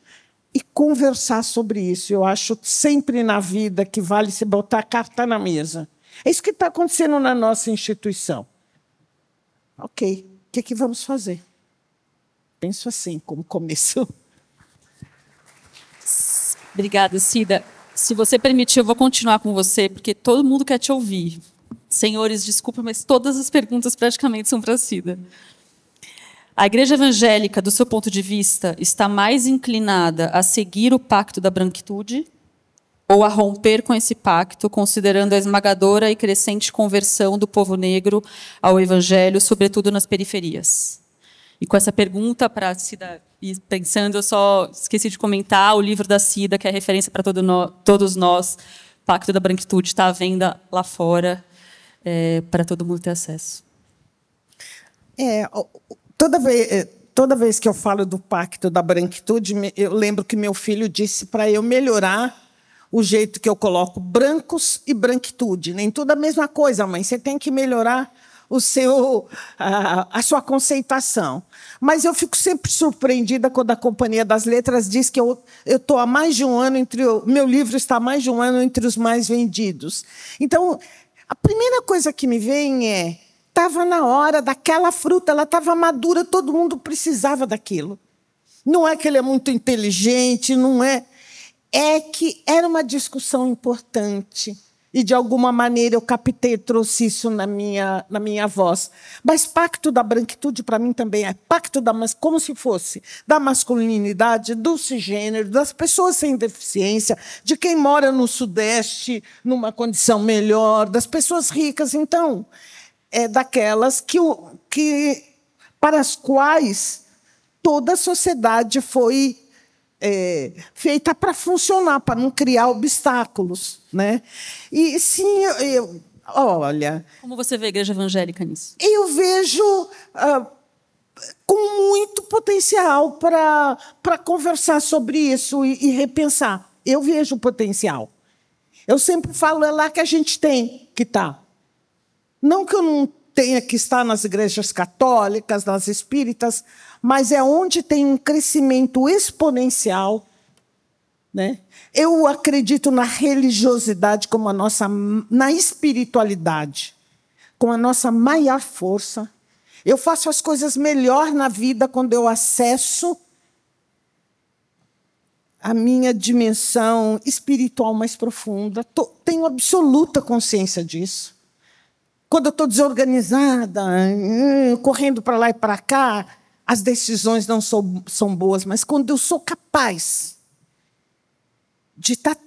E conversar sobre isso. Eu acho sempre na vida que vale se botar a carta na mesa. É isso que está acontecendo na nossa instituição. Ok que, que vamos fazer? Penso assim, como começo. Obrigada, Cida. Se você permitir, eu vou continuar com você, porque todo mundo quer te ouvir. Senhores, desculpa, mas todas as perguntas praticamente são para Cida. A igreja evangélica, do seu ponto de vista, está mais inclinada a seguir o pacto da branquitude ou a romper com esse pacto, considerando a esmagadora e crescente conversão do povo negro ao evangelho, sobretudo nas periferias. E com essa pergunta para Cida, e pensando, eu só esqueci de comentar o livro da Cida, que é referência para todo no, todos nós, Pacto da Branquitude, está à venda lá fora, é, para todo mundo ter acesso. É, toda vez, é, toda vez que eu falo do Pacto da Branquitude, eu lembro que meu filho disse para eu melhorar o jeito que eu coloco brancos e branquitude. Nem tudo a mesma coisa, mãe. Você tem que melhorar o seu, a, a, sua conceitação. Mas eu fico sempre surpreendida quando a Companhia das Letras diz que eu estou há mais de um ano entre. O, meu livro está há mais de um ano entre os mais vendidos. Então, a primeira coisa que me vem é. Estava na hora daquela fruta, ela estava madura, todo mundo precisava daquilo. Não é que ele é muito inteligente, não é é que era uma discussão importante e de alguma maneira eu captei, trouxe isso na minha, na minha voz. Mas pacto da branquitude para mim também é pacto da mas como se fosse da masculinidade, do cisgênero, das pessoas sem deficiência, de quem mora no sudeste numa condição melhor, das pessoas ricas, então, é daquelas que, que para as quais toda a sociedade foi é, feita para funcionar, para não criar obstáculos. Né? E sim, eu, eu, olha. Como você vê a igreja evangélica nisso? Eu vejo. Ah, com muito potencial para conversar sobre isso e, e repensar. Eu vejo potencial. Eu sempre falo, é lá que a gente tem que estar. Tá. Não que eu não tenha é que estar nas igrejas católicas, nas espíritas, mas é onde tem um crescimento exponencial. Né? Eu acredito na religiosidade como a nossa, na espiritualidade, com a nossa maior força. Eu faço as coisas melhor na vida quando eu acesso a minha dimensão espiritual mais profunda. tenho absoluta consciência disso. Quando eu estou desorganizada, hum, correndo para lá e para cá, as decisões não são, são boas, mas quando eu sou capaz de estar tá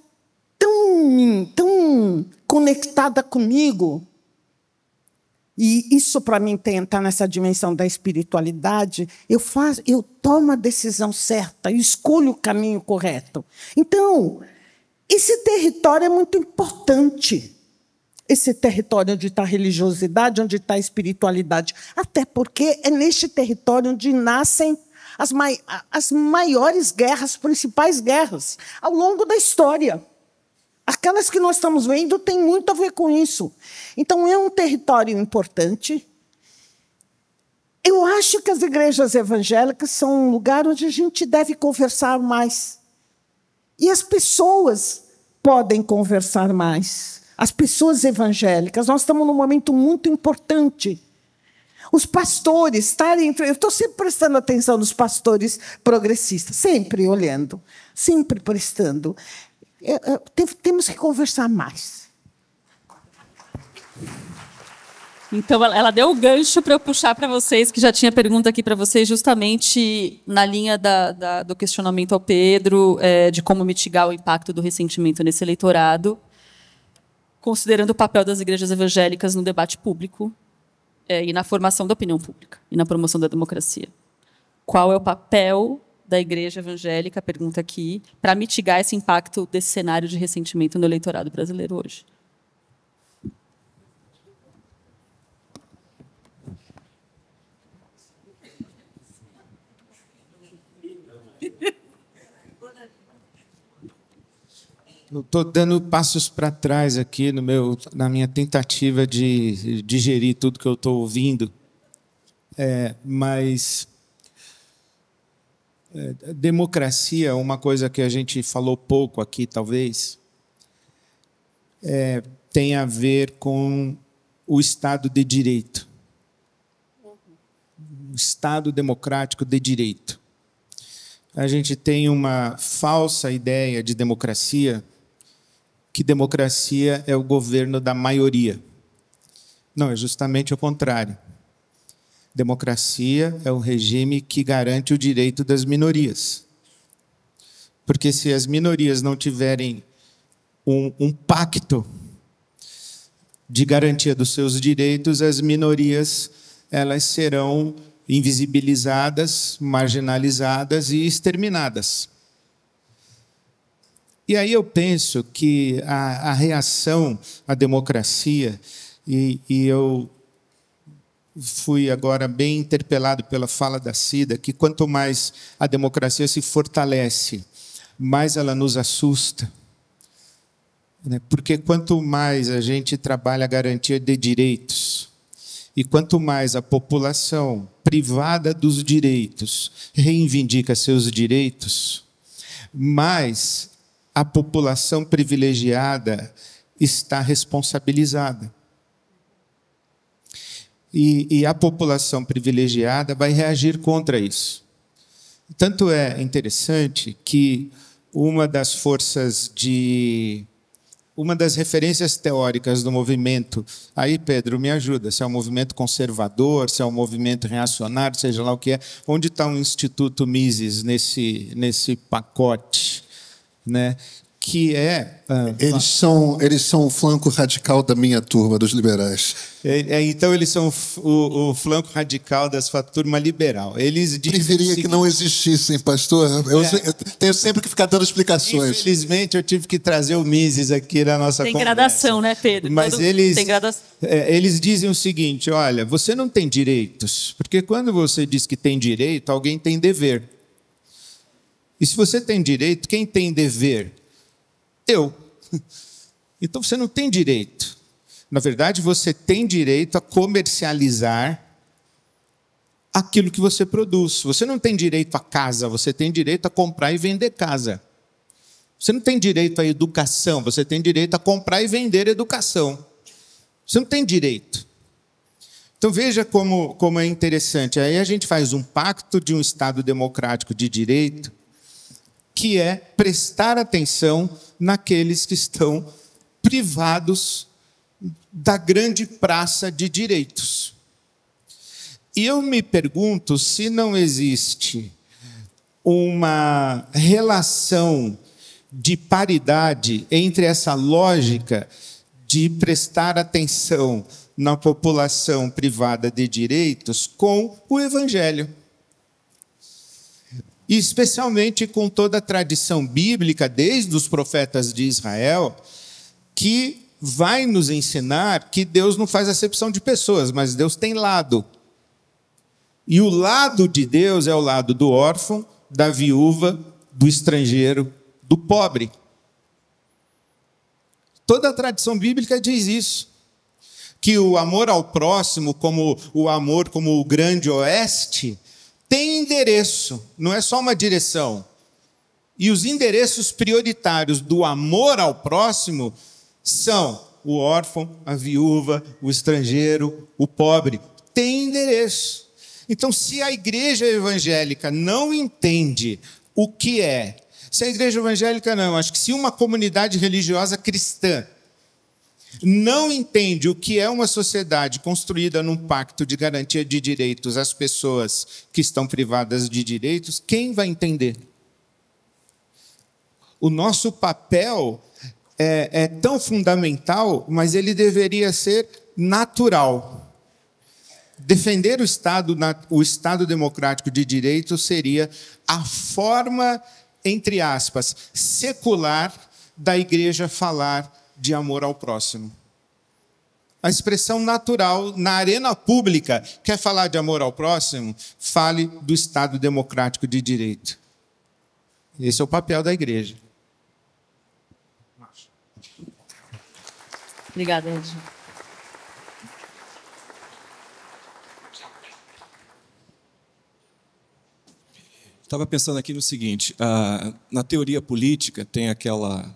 tão, tão conectada comigo, e isso para mim tem entrar tá nessa dimensão da espiritualidade, eu faço, eu tomo a decisão certa, eu escolho o caminho correto. Então, esse território é muito importante esse território onde está a religiosidade, onde está a espiritualidade. Até porque é neste território onde nascem as, mai as maiores guerras, as principais guerras, ao longo da história. Aquelas que nós estamos vendo têm muito a ver com isso. Então, é um território importante. Eu acho que as igrejas evangélicas são um lugar onde a gente deve conversar mais. E as pessoas podem conversar mais as pessoas evangélicas. Nós estamos num momento muito importante. Os pastores estarem. Eu estou sempre prestando atenção nos pastores progressistas, sempre olhando, sempre prestando. temos que conversar mais. Então, ela deu o gancho para eu puxar para vocês, que já tinha pergunta aqui para vocês, justamente na linha da, da, do questionamento ao Pedro, é, de como mitigar o impacto do ressentimento nesse eleitorado considerando o papel das igrejas evangélicas no debate público é, e na formação da opinião pública e na promoção da democracia. Qual é o papel da igreja evangélica, pergunta aqui, para mitigar esse impacto desse cenário de ressentimento no eleitorado brasileiro hoje? estou dando passos para trás aqui no meu, na minha tentativa de digerir tudo que eu estou ouvindo, é, mas é, democracia, é uma coisa que a gente falou pouco aqui, talvez, é, tem a ver com o Estado de Direito. Um Estado democrático de direito. A gente tem uma falsa ideia de democracia que democracia é o governo da maioria. Não, é justamente o contrário. Democracia é o regime que garante o direito das minorias. Porque se as minorias não tiverem um, um pacto de garantia dos seus direitos, as minorias elas serão invisibilizadas, marginalizadas e exterminadas. E aí eu penso que a, a reação à democracia, e, e eu fui agora bem interpelado pela fala da Cida, que quanto mais a democracia se fortalece, mais ela nos assusta. Né? Porque quanto mais a gente trabalha a garantia de direitos, e quanto mais a população privada dos direitos reivindica seus direitos, mais a população privilegiada está responsabilizada. E, e, a população privilegiada vai reagir contra isso. Tanto é interessante que uma das forças de. Uma das referências teóricas do movimento. Aí, Pedro, me ajuda. Se é um movimento conservador, se é um movimento reacionário, seja lá o que é. Onde está o Instituto Mises nesse, nesse pacote? né? que é. Ah, eles, são, eles são o flanco radical da minha turma, dos liberais. É, é, então, eles são o, o, flanco radical da sua turma liberal. Eles Preferia que não existissem, pastor. Eu, é. eu, tenho sempre que ficar dando explicações. Infelizmente, eu tive que trazer o Mises aqui na nossa Tem conversa. gradação, né, Pedro? Mas eles, é, eles dizem o seguinte: olha, você não tem direitos, porque quando você diz que tem direito, alguém tem dever. E se você tem direito, quem tem dever? Eu. Então você não tem direito. Na verdade, você tem direito a comercializar aquilo que você produz. Você não tem direito a casa, você tem direito a comprar e vender casa. Você não tem direito à educação, você tem direito a comprar e vender educação. Você não tem direito. Então veja como, como é interessante. Aí a gente faz um pacto de um Estado democrático de direito que é prestar atenção naqueles que estão privados da grande praça de direitos. E eu me pergunto se não existe uma relação de paridade entre essa lógica de prestar atenção na população privada de direitos com o evangelho e especialmente com toda a tradição bíblica, desde os profetas de Israel, que vai nos ensinar que Deus não faz acepção de pessoas, mas Deus tem lado. E o lado de Deus é o lado do órfão, da viúva, do estrangeiro, do pobre. Toda a tradição bíblica diz isso que o amor ao próximo, como o amor como o grande oeste, tem endereço, não é só uma direção. E os endereços prioritários do amor ao próximo são o órfão, a viúva, o estrangeiro, o pobre. Tem endereço. Então, se a igreja evangélica não entende o que é, se a igreja evangélica não, acho que se uma comunidade religiosa cristã não entende o que é uma sociedade construída num pacto de garantia de direitos às pessoas que estão privadas de direitos, quem vai entender? O nosso papel é, é tão fundamental, mas ele deveria ser natural. Defender o Estado, o Estado democrático de direito seria a forma, entre aspas, secular da igreja falar de amor ao próximo. A expressão natural na arena pública quer falar de amor ao próximo? Fale do Estado democrático de direito. Esse é o papel da igreja. Obrigada, Edson. Estava pensando aqui no seguinte: ah, na teoria política tem aquela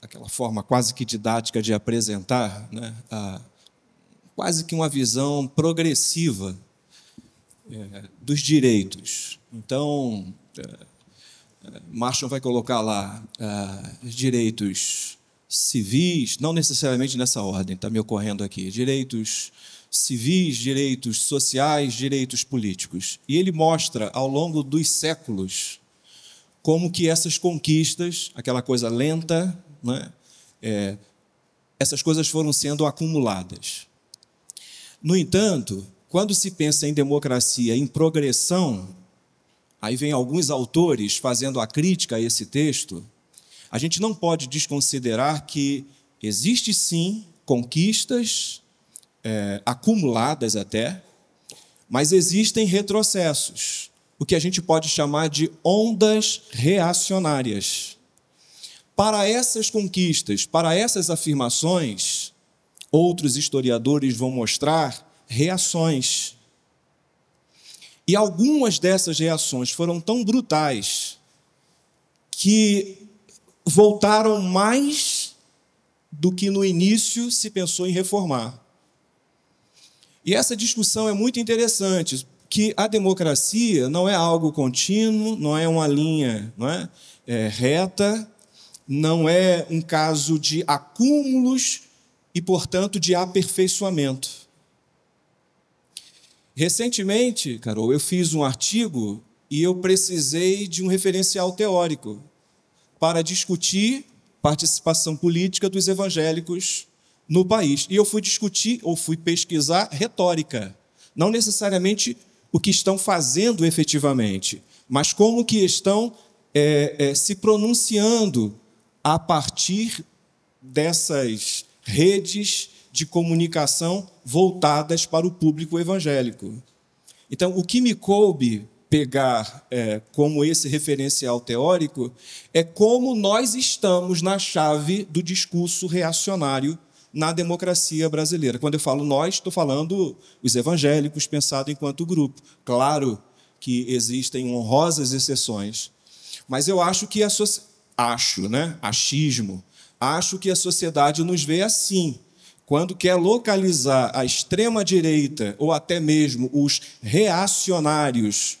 aquela forma quase que didática de apresentar, né, a, quase que uma visão progressiva é, dos direitos. Então, é, é Marshall vai colocar lá é, direitos civis, não necessariamente nessa ordem, está me ocorrendo aqui, direitos civis, direitos sociais, direitos políticos. E ele mostra ao longo dos séculos como que essas conquistas, aquela coisa lenta, né? é, essas coisas foram sendo acumuladas. No entanto, quando se pensa em democracia, em progressão, aí vem alguns autores fazendo a crítica a esse texto, a gente não pode desconsiderar que existe sim conquistas é, acumuladas até, mas existem retrocessos, o que a gente pode chamar de ondas reacionárias. Para essas conquistas, para essas afirmações, outros historiadores vão mostrar reações. E algumas dessas reações foram tão brutais que voltaram mais do que no início se pensou em reformar. E essa discussão é muito interessante, que a democracia não é algo contínuo, não é uma linha não é? é reta, não é um caso de acúmulos e, portanto, de aperfeiçoamento. Recentemente, Carol, eu fiz um artigo e eu precisei de um referencial teórico para discutir participação política dos evangélicos no país. E eu fui discutir ou fui pesquisar retórica, não necessariamente o que estão fazendo efetivamente, mas como que estão é, é, se pronunciando a partir dessas redes de comunicação voltadas para o público evangélico. Então, o que me coube pegar é, como esse referencial teórico é como nós estamos na chave do discurso reacionário na democracia brasileira. Quando eu falo nós, estou falando os evangélicos, pensado enquanto grupo. Claro que existem honrosas exceções, mas eu acho que a sociedade acho, né? Achismo. Acho que a sociedade nos vê assim. Quando quer localizar a extrema-direita ou até mesmo os reacionários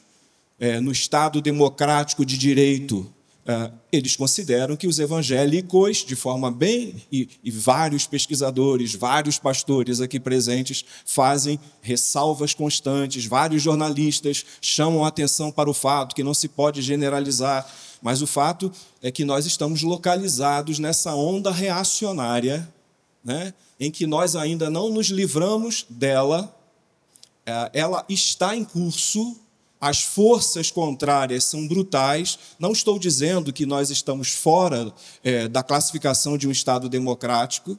é, no Estado democrático de direito, é, eles consideram que os evangélicos, de forma bem. E, e vários pesquisadores, vários pastores aqui presentes fazem ressalvas constantes, vários jornalistas chamam a atenção para o fato que não se pode generalizar mas o fato é que nós estamos localizados nessa onda reacionária, né, em que nós ainda não nos livramos dela, é, ela está em curso, as forças contrárias são brutais. Não estou dizendo que nós estamos fora é, da classificação de um Estado democrático,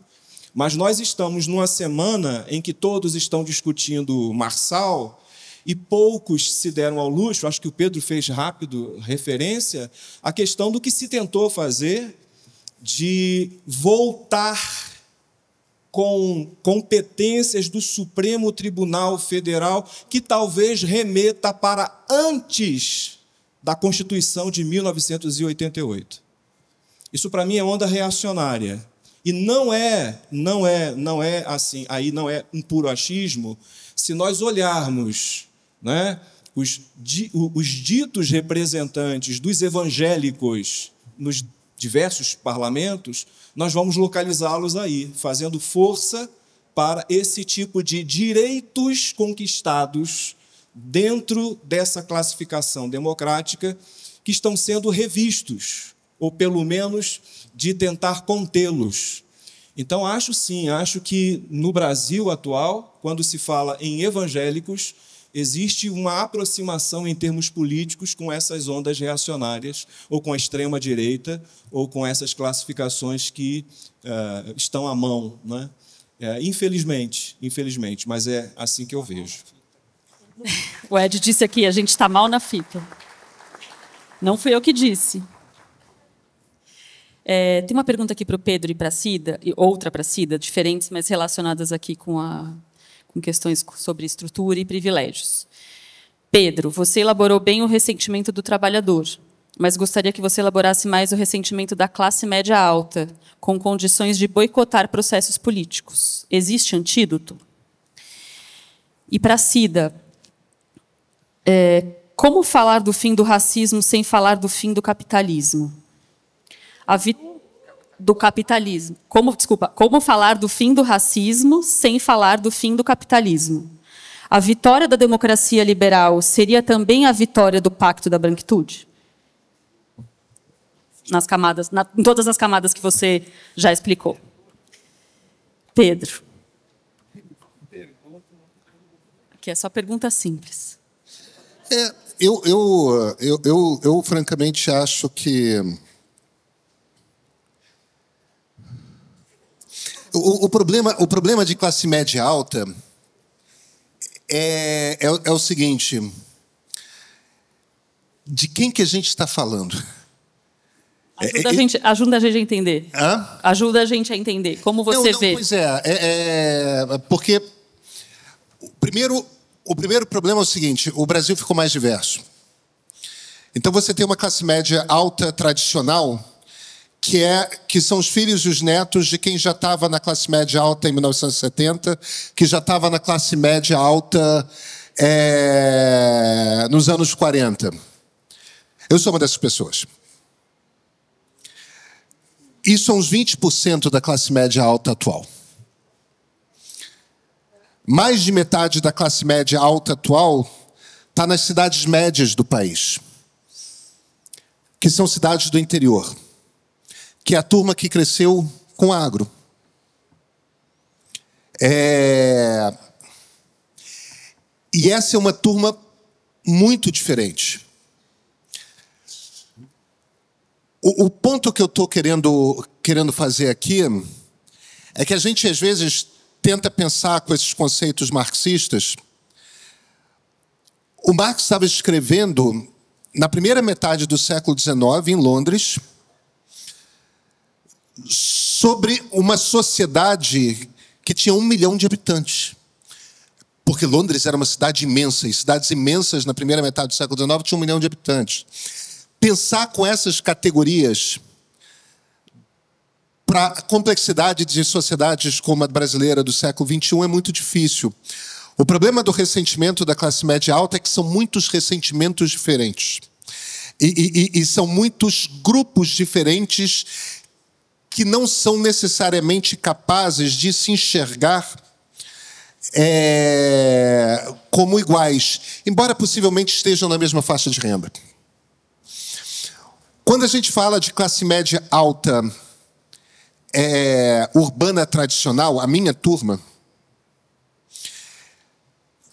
mas nós estamos numa semana em que todos estão discutindo Marçal, e poucos se deram ao luxo, acho que o Pedro fez rápido referência, à questão do que se tentou fazer de voltar com competências do Supremo Tribunal Federal, que talvez remeta para antes da Constituição de 1988. Isso para mim é onda reacionária. E não é, não é, não é assim, aí não é um puro achismo, se nós olharmos né? os, di, os ditos representantes dos evangélicos nos diversos parlamentos, nós vamos localizá-los aí, fazendo força para esse tipo de direitos conquistados dentro dessa classificação democrática que estão sendo revistos, ou pelo menos de tentar contê-los. Então, acho sim, acho que no Brasil atual, quando se fala em evangélicos, existe uma aproximação em termos políticos com essas ondas reacionárias, ou com a extrema-direita, ou com essas classificações que uh, estão à mão. Né? É, infelizmente, infelizmente, mas é assim que eu vejo. O Ed disse aqui, a gente está mal na fita. Não fui eu que disse. É, tem uma pergunta aqui para o Pedro e para a Cida, e outra para a Cida, diferentes, mas relacionadas aqui com a com questões sobre estrutura e privilégios. Pedro, você elaborou bem o ressentimento do trabalhador, mas gostaria que você elaborasse mais o ressentimento da classe média alta, com condições de boicotar processos políticos. Existe antídoto? E para Cida, é, como falar do fim do racismo sem falar do fim do capitalismo? A, vit do capitalismo. Como, desculpa, como falar do fim do racismo sem falar do fim do capitalismo? A vitória da democracia liberal seria também a vitória do pacto da branquitude? Nas camadas, na, em todas as camadas que você já explicou. Pedro. Aqui é só pergunta simples. É, eu, eu, eu, eu, eu, francamente, acho que O, o, problema, o problema de classe média alta é, é, é o seguinte: de quem que a gente está falando? Ajuda, é, é a gente, ajuda a gente a entender. Hã? Ajuda a gente a entender. Como você não, não, vê? Pois é, é, é porque o primeiro, o primeiro problema é o seguinte: o Brasil ficou mais diverso. Então você tem uma classe média alta tradicional que, é, que são os filhos e os netos de quem já estava na classe média alta em 1970, que já estava na classe média alta é, nos anos 40. Eu sou uma dessas pessoas. Isso são uns 20% da classe média alta atual. Mais de metade da classe média alta atual está nas cidades médias do país, que são cidades do interior que é a turma que cresceu com agro. É... E essa é uma turma muito diferente. O, o ponto que eu estou querendo, querendo fazer aqui é que a gente, às vezes, tenta pensar com esses conceitos marxistas. O Marx estava escrevendo na primeira metade do século XIX, em Londres, sobre uma sociedade que tinha um milhão de habitantes. Porque Londres era uma cidade imensa, e cidades imensas na primeira metade do século XIX tinham um milhão de habitantes. Pensar com essas categorias para a complexidade de sociedades como a brasileira do século XXI é muito difícil. O problema do ressentimento da classe média alta é que são muitos ressentimentos diferentes. E, e, e são muitos grupos diferentes que não são necessariamente capazes de se enxergar é, como iguais, embora possivelmente estejam na mesma faixa de renda. Quando a gente fala de classe média alta é, urbana tradicional, a minha turma,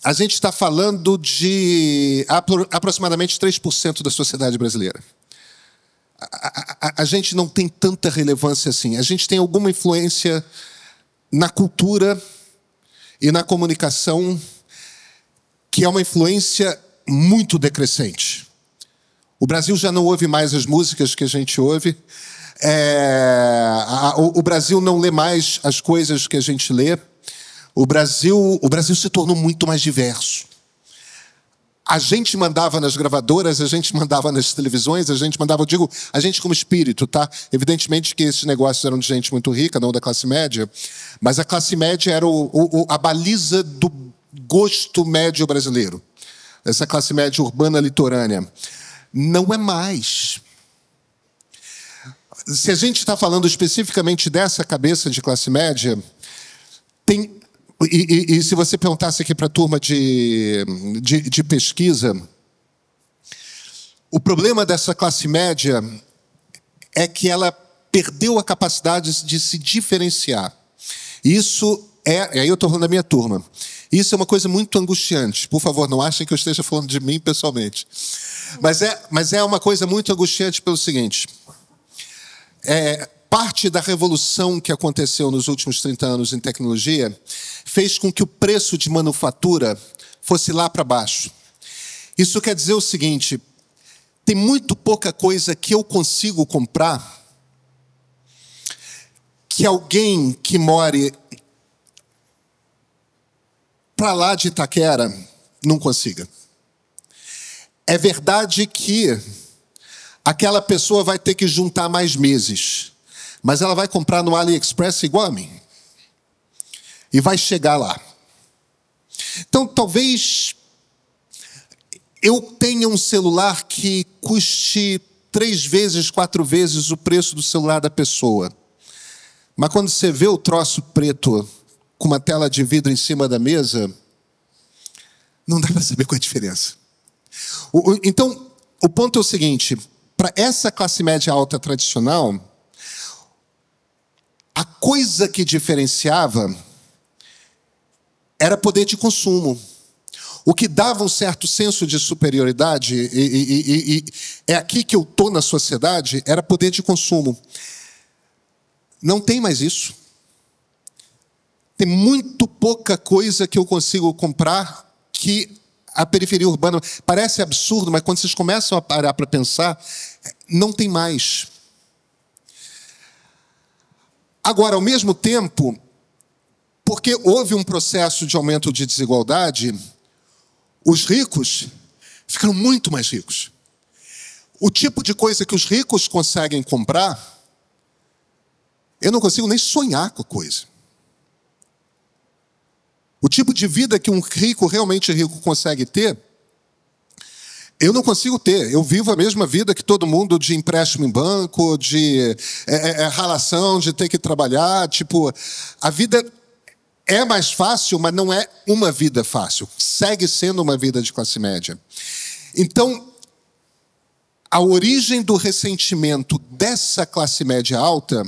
a gente está falando de apro aproximadamente 3% da sociedade brasileira a, a, gente não tem tanta relevância assim. A gente tem alguma influência na cultura e na comunicação que é uma influência muito decrescente. O Brasil já não ouve mais as músicas que a gente ouve. É, a, o, o Brasil não lê mais as coisas que a gente lê. O Brasil, o Brasil se tornou muito mais diverso a gente mandava nas gravadoras, a gente mandava nas televisões, a gente mandava, eu digo, a gente como espírito, tá? Evidentemente que esses negócios eram de gente muito rica, não da classe média, mas a classe média era o, o, a baliza do gosto médio brasileiro. Essa classe média urbana litorânea. Não é mais. Se a gente está falando especificamente dessa cabeça de classe média, tem e, e, e se você perguntasse aqui para a turma de, de, de pesquisa, o problema dessa classe média é que ela perdeu a capacidade de se diferenciar. Isso é. Aí eu estou falando da minha turma. Isso é uma coisa muito angustiante. Por favor, não achem que eu esteja falando de mim pessoalmente. Mas é, mas é uma coisa muito angustiante pelo seguinte: é, parte da revolução que aconteceu nos últimos 30 anos em tecnologia fez com que o preço de manufatura fosse lá para baixo. Isso quer dizer o seguinte: tem muito pouca coisa que eu consigo comprar que alguém que more para lá de Itaquera não consiga. É verdade que aquela pessoa vai ter que juntar mais meses, mas ela vai comprar no AliExpress igual a mim e vai chegar lá. Então, talvez eu tenha um celular que custe três vezes, quatro vezes o preço do celular da pessoa. Mas quando você vê o troço preto com uma tela de vidro em cima da mesa, não dá para saber qual é a diferença. O, o, então, o ponto é o seguinte: para essa classe média alta tradicional, a coisa que diferenciava era poder de consumo. O que dava um certo senso de superioridade, e, e, e, é aqui que eu estou na sociedade, era poder de consumo. Não tem mais isso. Tem muito pouca coisa que eu consigo comprar que a periferia urbana. Parece absurdo, mas quando vocês começam a parar para pensar, não tem mais. Agora, ao mesmo tempo, porque houve um processo de aumento de desigualdade, os ricos ficaram muito mais ricos. O tipo de coisa que os ricos conseguem comprar, eu não consigo nem sonhar com a coisa. O tipo de vida que um rico, realmente rico, consegue ter, eu não consigo ter. Eu vivo a mesma vida que todo mundo de empréstimo em banco, de é, é, é relação, de ter que trabalhar. Tipo, a vida é mais fácil, mas não é uma vida fácil. Segue sendo uma vida de classe média. Então, a origem do ressentimento dessa classe média alta,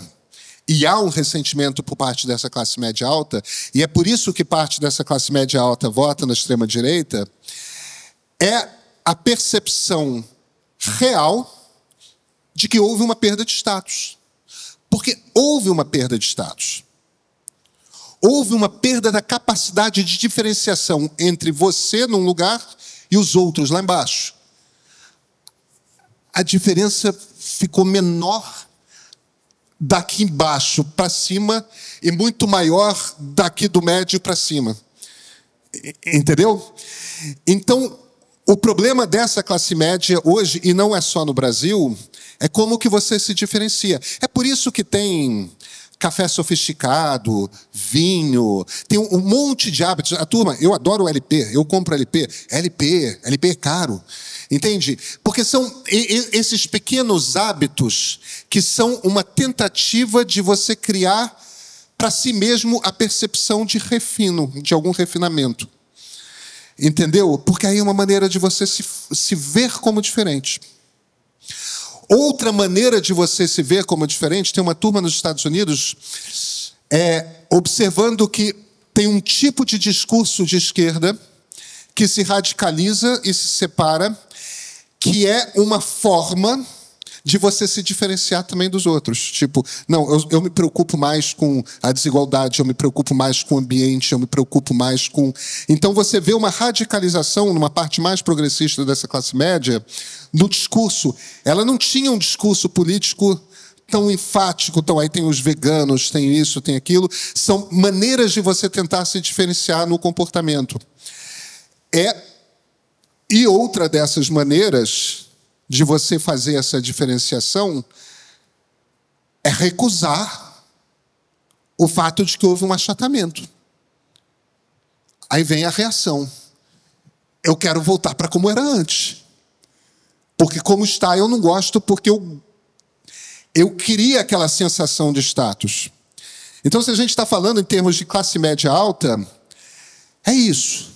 e há um ressentimento por parte dessa classe média alta, e é por isso que parte dessa classe média alta vota na extrema-direita, é a percepção real de que houve uma perda de status. Porque houve uma perda de status houve uma perda da capacidade de diferenciação entre você num lugar e os outros lá embaixo. A diferença ficou menor daqui embaixo para cima e muito maior daqui do médio para cima. Entendeu? Então, o problema dessa classe média hoje, e não é só no Brasil, é como que você se diferencia. É por isso que tem café sofisticado, vinho, tem um monte de hábitos. A turma, eu adoro LP, eu compro LP, LP, LP é caro. Entende? Porque são esses pequenos hábitos que são uma tentativa de você criar para si mesmo a percepção de refino, de algum refinamento. Entendeu? Porque aí é uma maneira de você se, se ver como diferente. Outra maneira de você se ver como é diferente, tem uma turma nos Estados Unidos é, observando que tem um tipo de discurso de esquerda que se radicaliza e se separa, que é uma forma de você se diferenciar também dos outros. Tipo, não, eu, eu me preocupo mais com a desigualdade, eu me preocupo mais com o ambiente, eu me preocupo mais com. Então você vê uma radicalização numa parte mais progressista dessa classe média no discurso. Ela não tinha um discurso político tão enfático, então aí tem os veganos, tem isso, tem aquilo, são maneiras de você tentar se diferenciar no comportamento. É e outra dessas maneiras de você fazer essa diferenciação é recusar o fato de que houve um achatamento. Aí vem a reação. Eu quero voltar para como era antes. Porque como está, eu não gosto, porque eu, eu queria aquela sensação de status. Então, se a gente está falando em termos de classe média alta, é isso.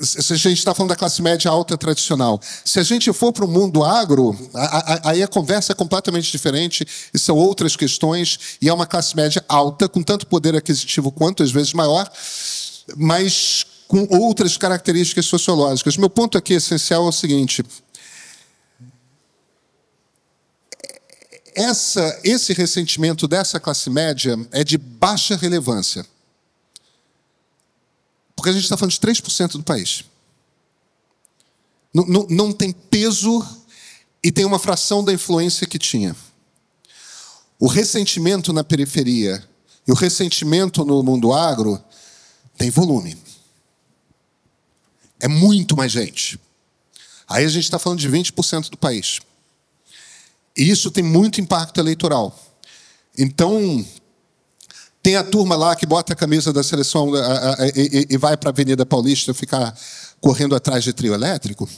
É, se a gente está falando da classe média alta tradicional. Se a gente for para o mundo agro, a, a, aí a conversa é completamente diferente e são outras questões, e é uma classe média alta, com tanto poder aquisitivo quanto, às vezes, maior, mas com outras características sociológicas. Meu ponto aqui essencial é o seguinte: essa, esse ressentimento dessa classe média é de baixa relevância. Porque a gente está falando de 3% do país. Não, não, não tem peso e tem uma fração da influência que tinha. O ressentimento na periferia e o ressentimento no mundo agro tem volume. É muito mais gente. Aí a gente está falando de 20% do país. E isso tem muito impacto eleitoral. Então, tem a turma lá que bota a camisa da seleção e, vai para a Avenida Paulista ficar correndo atrás de trio elétrico.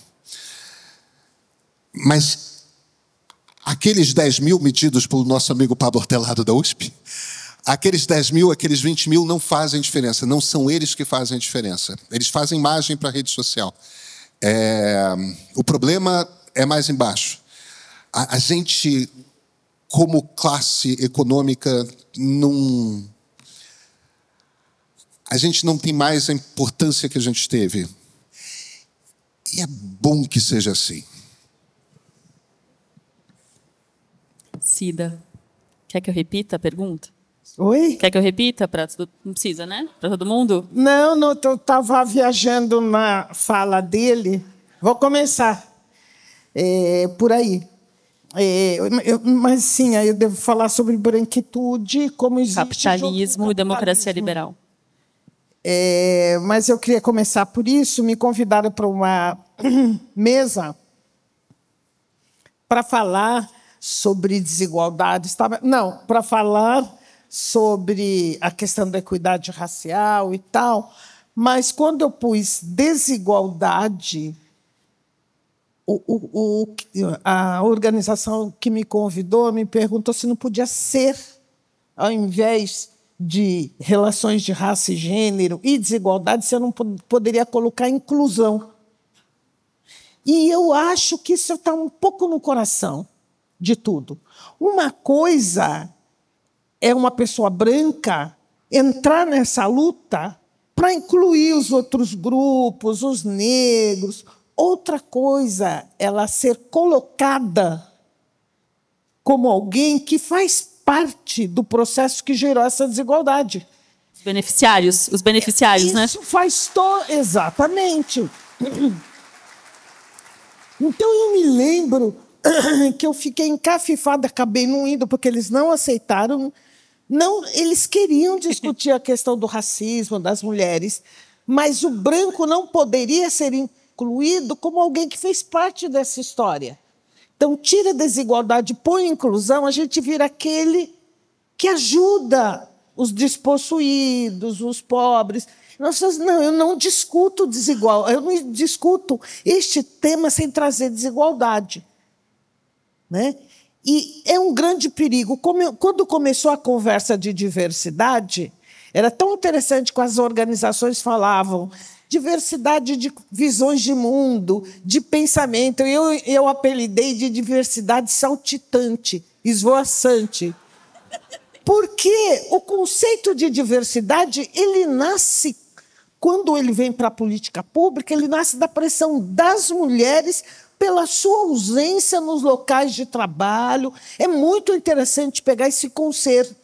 Mas aqueles 10 mil medidos pelo nosso amigo Pablo Hortelado da USP, aqueles 10 mil, aqueles 20 mil não fazem diferença, não são eles que fazem diferença. Eles fazem margem para a rede social. É... o problema é mais embaixo. A, a gente, como classe econômica, não a gente não tem mais a importância que a gente teve. E é bom que seja assim. Cida, quer que eu repita a pergunta? Oi? Quer que eu repita? Pra, não precisa, né? Para todo mundo? Não, não eu estava viajando na fala dele. Vou começar é, por aí. É, eu, mas sim, aí eu devo falar sobre branquitude, como existe. capitalismo. e democracia liberal. É, mas eu queria começar por isso. Me convidaram para uma mesa para falar sobre desigualdade. não, para falar sobre a questão da equidade racial e tal. Mas quando eu pus desigualdade, o, o, o, a organização que me convidou me perguntou se não podia ser, ao invés de relações de raça e gênero e desigualdade, você não poderia colocar inclusão. E eu acho que isso está um pouco no coração de tudo. Uma coisa é uma pessoa branca entrar nessa luta para incluir os outros grupos, os negros. Outra coisa, ela ser colocada como alguém que faz parte do processo que gerou essa desigualdade. Os beneficiários, os beneficiários, Isso né? Isso faz todo. Exatamente. Então eu me lembro que eu fiquei encafifada, acabei não indo, porque eles não aceitaram. Não, eles queriam discutir a questão do racismo, das mulheres, mas o branco não poderia ser incluído como alguém que fez parte dessa história. Então, tira a desigualdade, põe a inclusão, a gente vira aquele que ajuda os despossuídos, os pobres. Nós, não, eu não discuto desigual, eu não discuto este tema sem trazer desigualdade. Né? E é um grande perigo. Quando começou a conversa de diversidade, era tão interessante que as organizações falavam diversidade de visões de mundo, de pensamento. Eu, eu apelidei de diversidade saltitante, esvoaçante. Porque o conceito de diversidade, ele nasce, quando ele vem para a política pública, ele nasce da pressão das mulheres pela sua ausência nos locais de trabalho. É muito interessante pegar esse conceito,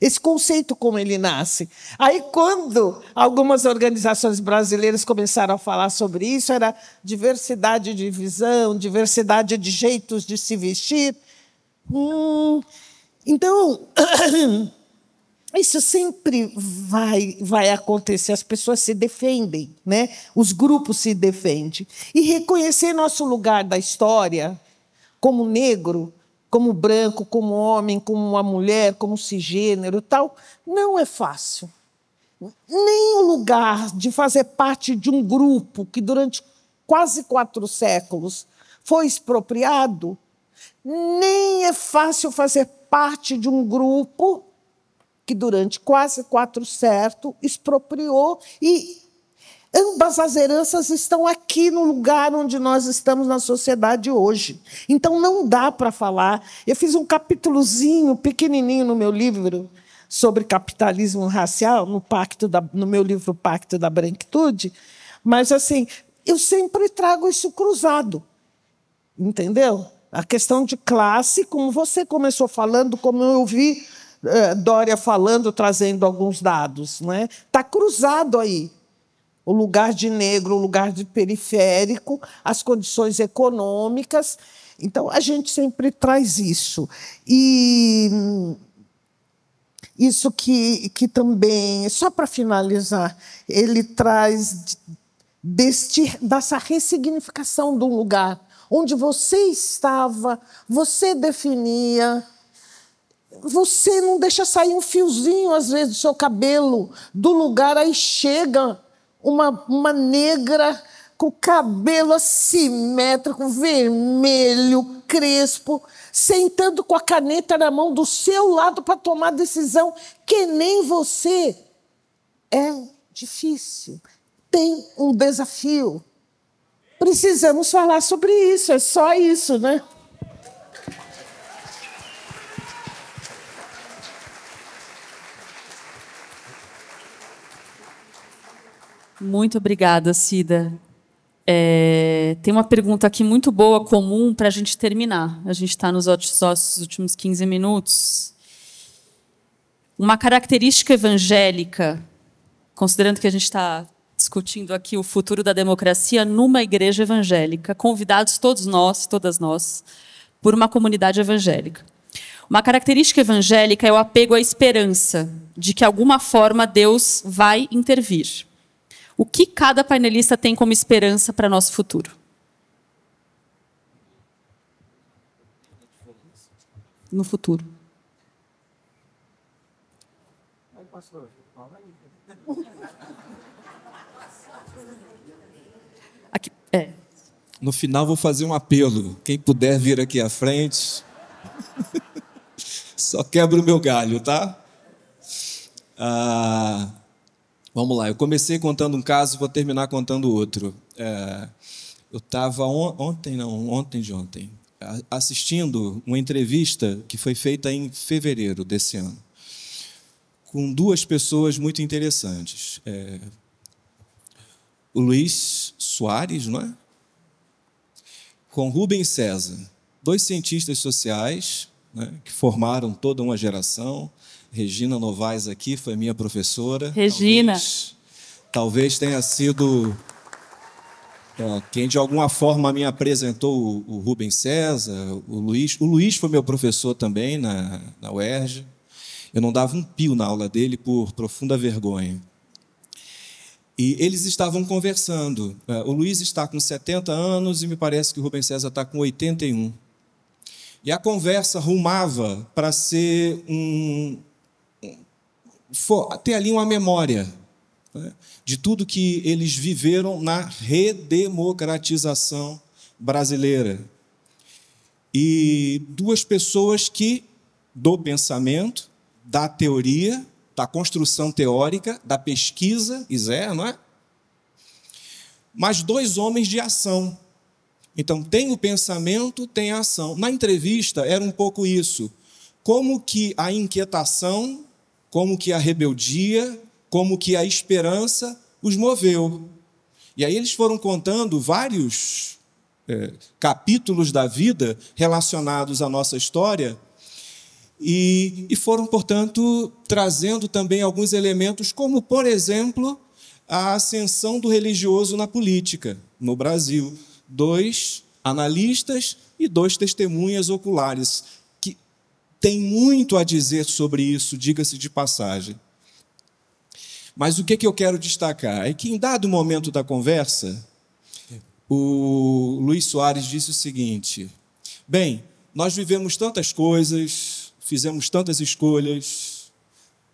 esse conceito como ele nasce. Aí, quando algumas organizações brasileiras começaram a falar sobre isso, era diversidade de visão, diversidade de jeitos de se vestir. Hum, então. isso sempre vai, vai acontecer. As pessoas se defendem, né? os grupos se defendem. E reconhecer nosso lugar da história como negro, como branco, como homem, como uma mulher, como cisgênero tal, não é fácil. Nem o lugar de fazer parte de um grupo que durante quase quatro séculos foi expropriado, nem é fácil fazer parte de um grupo que durante quase quatro séculos expropriou e ambas as heranças estão aqui no lugar onde nós estamos na sociedade hoje. Então não dá para falar. Eu fiz um capítulozinho pequenininho no meu livro sobre capitalismo racial, no pacto da, no meu livro Pacto da Branquitude, mas assim, eu sempre trago isso cruzado. Entendeu? A questão de classe, como você começou falando, como eu vi eh, Dória falando, trazendo alguns dados. Está né? Tá cruzado aí o lugar de negro, o lugar de periférico, as condições econômicas. Então, a gente sempre traz isso. E isso que, que também, só para finalizar, ele traz deste, dessa ressignificação do lugar. Onde você estava, você definia, você não deixa sair um fiozinho, às vezes, do seu cabelo, do lugar, aí chega uma, uma negra com cabelo assimétrico, vermelho, crespo, sentando com a caneta na mão do seu lado para tomar decisão que nem você. É difícil, tem um desafio. Precisamos falar sobre isso, é só isso, né? Muito obrigada, Cida. É, tem uma pergunta aqui muito boa, comum, para a gente terminar. A gente está nos últimos 15 minutos. Uma característica evangélica, considerando que a gente está discutindo aqui o futuro da democracia numa igreja evangélica, convidados todos nós, todas nós, por uma comunidade evangélica. Uma característica evangélica é o apego à esperança de que, de alguma forma, Deus vai intervir o que cada painelista tem como esperança para nosso futuro? No futuro. Aqui, é. No final, vou fazer um apelo. Quem puder vir aqui à frente, só quebra o meu galho, tá? Ah. Vamos lá, eu comecei contando um caso, vou terminar contando outro. É, eu estava on, ontem, não, ontem de ontem, assistindo uma entrevista que foi feita em fevereiro desse ano, com duas pessoas muito interessantes. É, o Luiz Soares, não é? Com Rubem César, dois cientistas sociais né, que formaram toda uma geração, Regina Novaes aqui, foi minha professora. Regina. Talvez, talvez tenha sido é, quem de alguma forma me apresentou o, o Rubem César, o Luiz. O Luiz foi meu professor também na, na UERJ. Eu não dava um pio na aula dele por profunda vergonha. E eles estavam conversando. É, o Luiz está com 70 anos e me parece que o Rubem César está com 81. E a conversa rumava para ser um, ter ali uma memória né, de tudo que eles viveram na redemocratização brasileira. E duas pessoas que, do pensamento, da teoria, da construção teórica, da pesquisa, Isé, não é? Mas dois homens de ação. Então, tem o pensamento, tem a ação. Na entrevista era um pouco isso. Como que a inquietação como que a rebeldia, como que a esperança os moveu. E aí eles foram contando vários é, capítulos da vida relacionados à nossa história e, e foram, portanto, trazendo também alguns elementos, como, por exemplo, a ascensão do religioso na política no Brasil. Dois analistas e dois testemunhas oculares tem muito a dizer sobre isso, diga-se de passagem. Mas o que, que eu quero destacar é que, em dado momento da conversa, o Luiz Soares disse o seguinte: Bem, nós vivemos tantas coisas, fizemos tantas escolhas,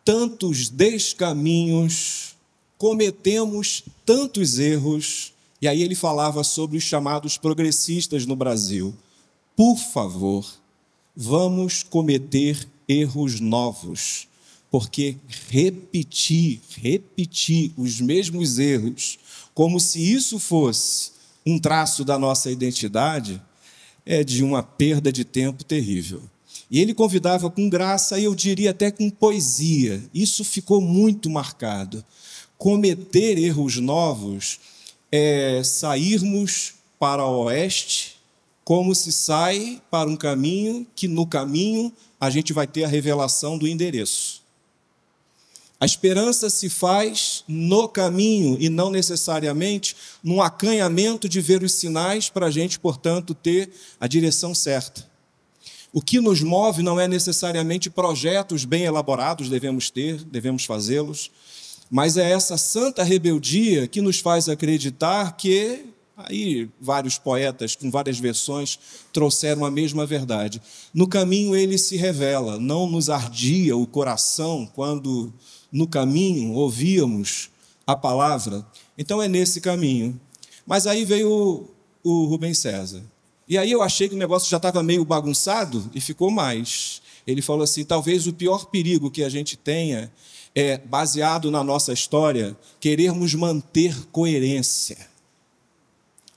tantos descaminhos, cometemos tantos erros. E aí ele falava sobre os chamados progressistas no Brasil. Por favor, vamos cometer erros novos, porque repetir, repetir os mesmos erros, como se isso fosse um traço da nossa identidade, é de uma perda de tempo terrível. E ele convidava com graça, e eu diria até com poesia. Isso ficou muito marcado. Cometer erros novos é sairmos para o oeste como se sai para um caminho que no caminho a gente vai ter a revelação do endereço. A esperança se faz no caminho e não necessariamente num acanhamento de ver os sinais para a gente, portanto, ter a direção certa. O que nos move não é necessariamente projetos bem elaborados, devemos ter, devemos fazê-los, mas é essa santa rebeldia que nos faz acreditar que Aí vários poetas com várias versões trouxeram a mesma verdade. No caminho ele se revela, não nos ardia o coração quando no caminho ouvíamos a palavra. Então é nesse caminho. Mas aí veio o, o Rubens César. E aí eu achei que o negócio já estava meio bagunçado e ficou mais. Ele falou assim: talvez o pior perigo que a gente tenha é, baseado na nossa história, querermos manter coerência.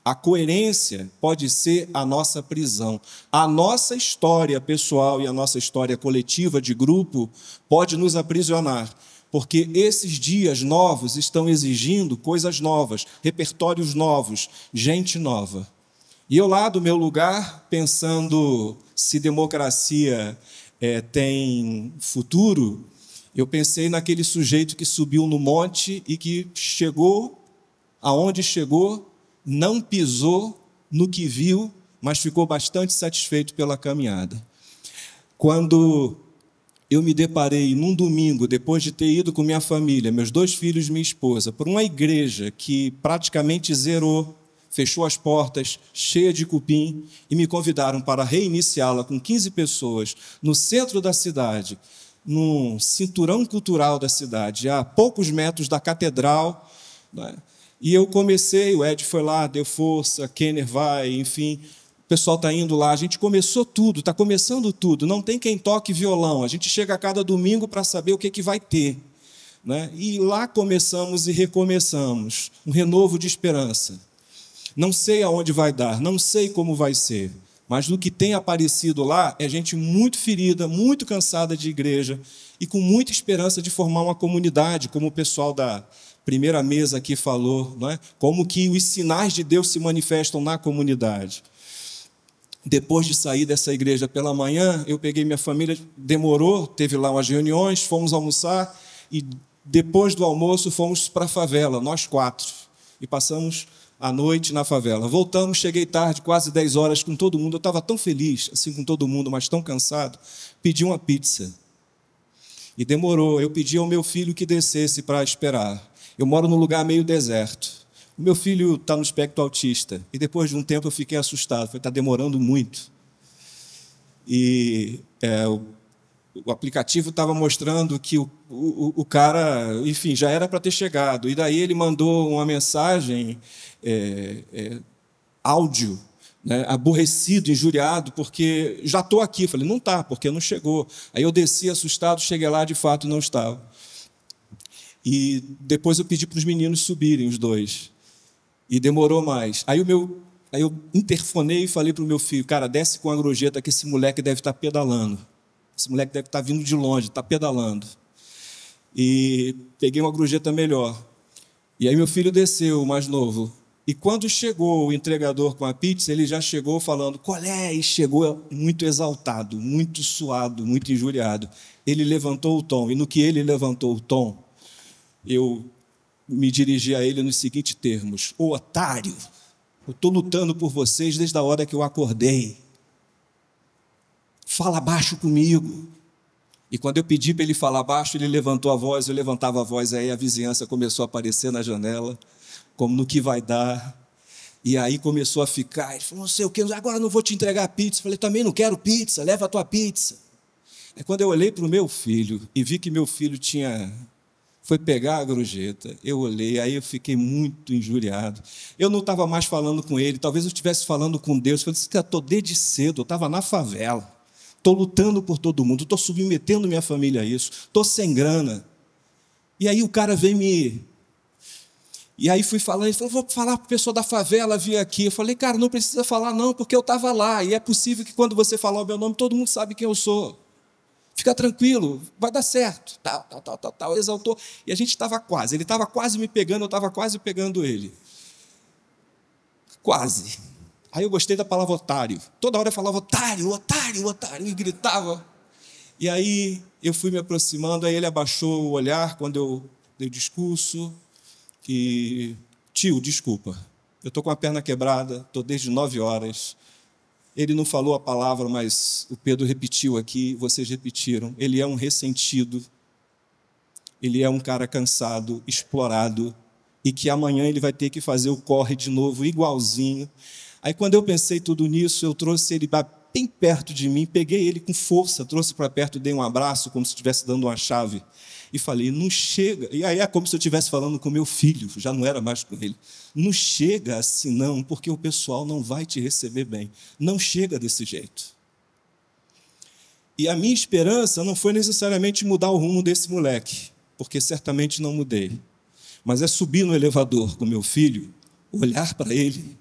A coerência pode ser a nossa prisão. A nossa história pessoal e a nossa história coletiva de grupo pode nos aprisionar, porque esses dias novos estão exigindo coisas novas, repertórios novos, gente nova. E eu lá do meu lugar, pensando se democracia é, tem futuro, eu pensei naquele sujeito que subiu no monte e que chegou aonde chegou não pisou no que viu, mas ficou bastante satisfeito pela caminhada. Quando eu me deparei num domingo, depois de ter ido com minha família, meus dois filhos e minha esposa, por uma igreja que praticamente zerou, fechou as portas, cheia de cupim, e me convidaram para reiniciá-la com 15 pessoas no centro da cidade, num cinturão cultural da cidade, a poucos metros da catedral. Né? E eu comecei, o Ed foi lá, deu força, Kenner vai, enfim, o pessoal está indo lá. A gente começou tudo, está começando tudo. Não tem quem toque violão. A gente chega a cada domingo para saber o que, que vai ter. Né? E lá começamos e recomeçamos. Um renovo de esperança. Não sei aonde vai dar, não sei como vai ser. Mas do que tem aparecido lá é gente muito ferida, muito cansada de igreja e com muita esperança de formar uma comunidade, como o pessoal da, primeira mesa aqui falou, não é? como que os sinais de Deus se manifestam na comunidade. Depois de sair dessa igreja pela manhã, eu peguei minha família, demorou, teve lá umas reuniões, fomos almoçar e depois do almoço fomos para a favela, nós quatro, e passamos a noite na favela. Voltamos, cheguei tarde, quase 10 horas com todo mundo. Eu estava tão feliz, assim com todo mundo, mas tão cansado. Pedi uma pizza. E demorou. Eu pedi ao meu filho que descesse para esperar. Eu moro num lugar meio deserto. O meu filho está no espectro autista. E depois de um tempo eu fiquei assustado. Foi, está demorando muito. E é, o, o, aplicativo estava mostrando que o, o, o, cara, enfim, já era para ter chegado. E daí ele mandou uma mensagem é, é, áudio né, aborrecido, injuriado, porque já estou aqui. Falei, não está, porque não chegou. Aí eu desci assustado, cheguei lá, de fato não estava. E depois eu pedi para os meninos subirem, os dois. E demorou mais. Aí o meu, aí eu interfonei e falei para o meu filho, cara, desce com a grojeta que esse moleque deve estar tá pedalando. Esse moleque deve estar tá vindo de longe, está pedalando. E peguei uma grojeta melhor. E aí meu filho desceu, mais novo. E quando chegou o entregador com a pizza, ele já chegou falando, qual é? E chegou muito exaltado, muito suado, muito injuriado. Ele levantou o tom. E no que ele levantou o tom, eu me dirigi a ele nos seguintes termos: Ô otário, eu estou lutando por vocês desde a hora que eu acordei. Fala baixo comigo. E quando eu pedi para ele falar baixo, ele levantou a voz, eu levantava a voz, aí a vizinhança começou a aparecer na janela, como no que vai dar. E aí começou a ficar, ele falou, não sei o que, agora não vou te entregar pizza. Eu falei, também não quero pizza, leva a tua pizza. É quando eu olhei para o meu filho e vi que meu filho tinha foi pegar a grujeta. Eu olhei, aí eu fiquei muito injuriado. Eu não estava mais falando com ele, talvez eu estivesse falando com Deus. Eu disse que estou desde cedo, eu estava na favela, estou lutando por todo mundo, estou submetendo minha família a isso, estou sem grana. E aí o cara vem me. E aí fui falando, ele falou: vou falar para o pessoal da favela vir aqui. Eu falei, cara, não precisa falar, não, porque eu estava lá. E é possível que quando você falar o meu nome, todo mundo sabe quem eu sou fica tranquilo, vai dar certo, tal, tal, tal, tal, tal, exaltou. E a gente estava quase, ele estava quase me pegando, eu estava quase pegando ele. Quase. Aí eu gostei da palavra otário. Toda hora eu falava otário, otário, otário, e gritava. E aí eu fui me aproximando, aí ele abaixou o olhar quando eu dei o discurso. E, tio, desculpa, eu estou com a perna quebrada, estou desde nove horas, ele não falou a palavra, mas o Pedro repetiu aqui, vocês repetiram. Ele é um ressentido, ele é um cara cansado, explorado, e que amanhã ele vai ter que fazer o corre de novo, igualzinho. Aí, quando eu pensei tudo nisso, eu trouxe ele bem perto de mim, peguei ele com força, trouxe para perto, dei um abraço, como se estivesse dando uma chave e falei: não chega. E aí é como se eu estivesse falando com meu filho, já não era mais com ele. Não chega assim, não, porque o pessoal não vai te receber bem. Não chega desse jeito. E a minha esperança não foi necessariamente mudar o rumo desse moleque, porque certamente não mudei. Mas é subir no elevador com meu filho, olhar para ele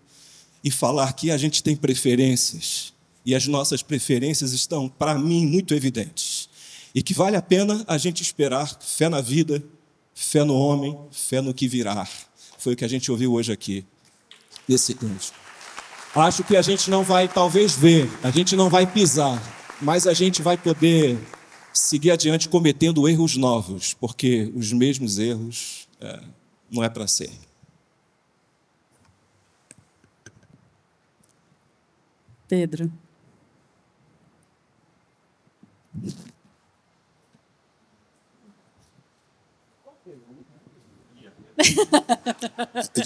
e falar que a gente tem preferências e as nossas preferências estão, para mim, muito evidentes e que vale a pena a gente esperar fé na vida, fé no homem, fé no que virá. Foi o que a gente ouviu hoje aqui, nesse cântico. Acho que a gente não vai, talvez, ver, a gente não vai pisar, mas a gente vai poder seguir adiante cometendo erros novos, porque os mesmos erros é, não é para ser. Pedro.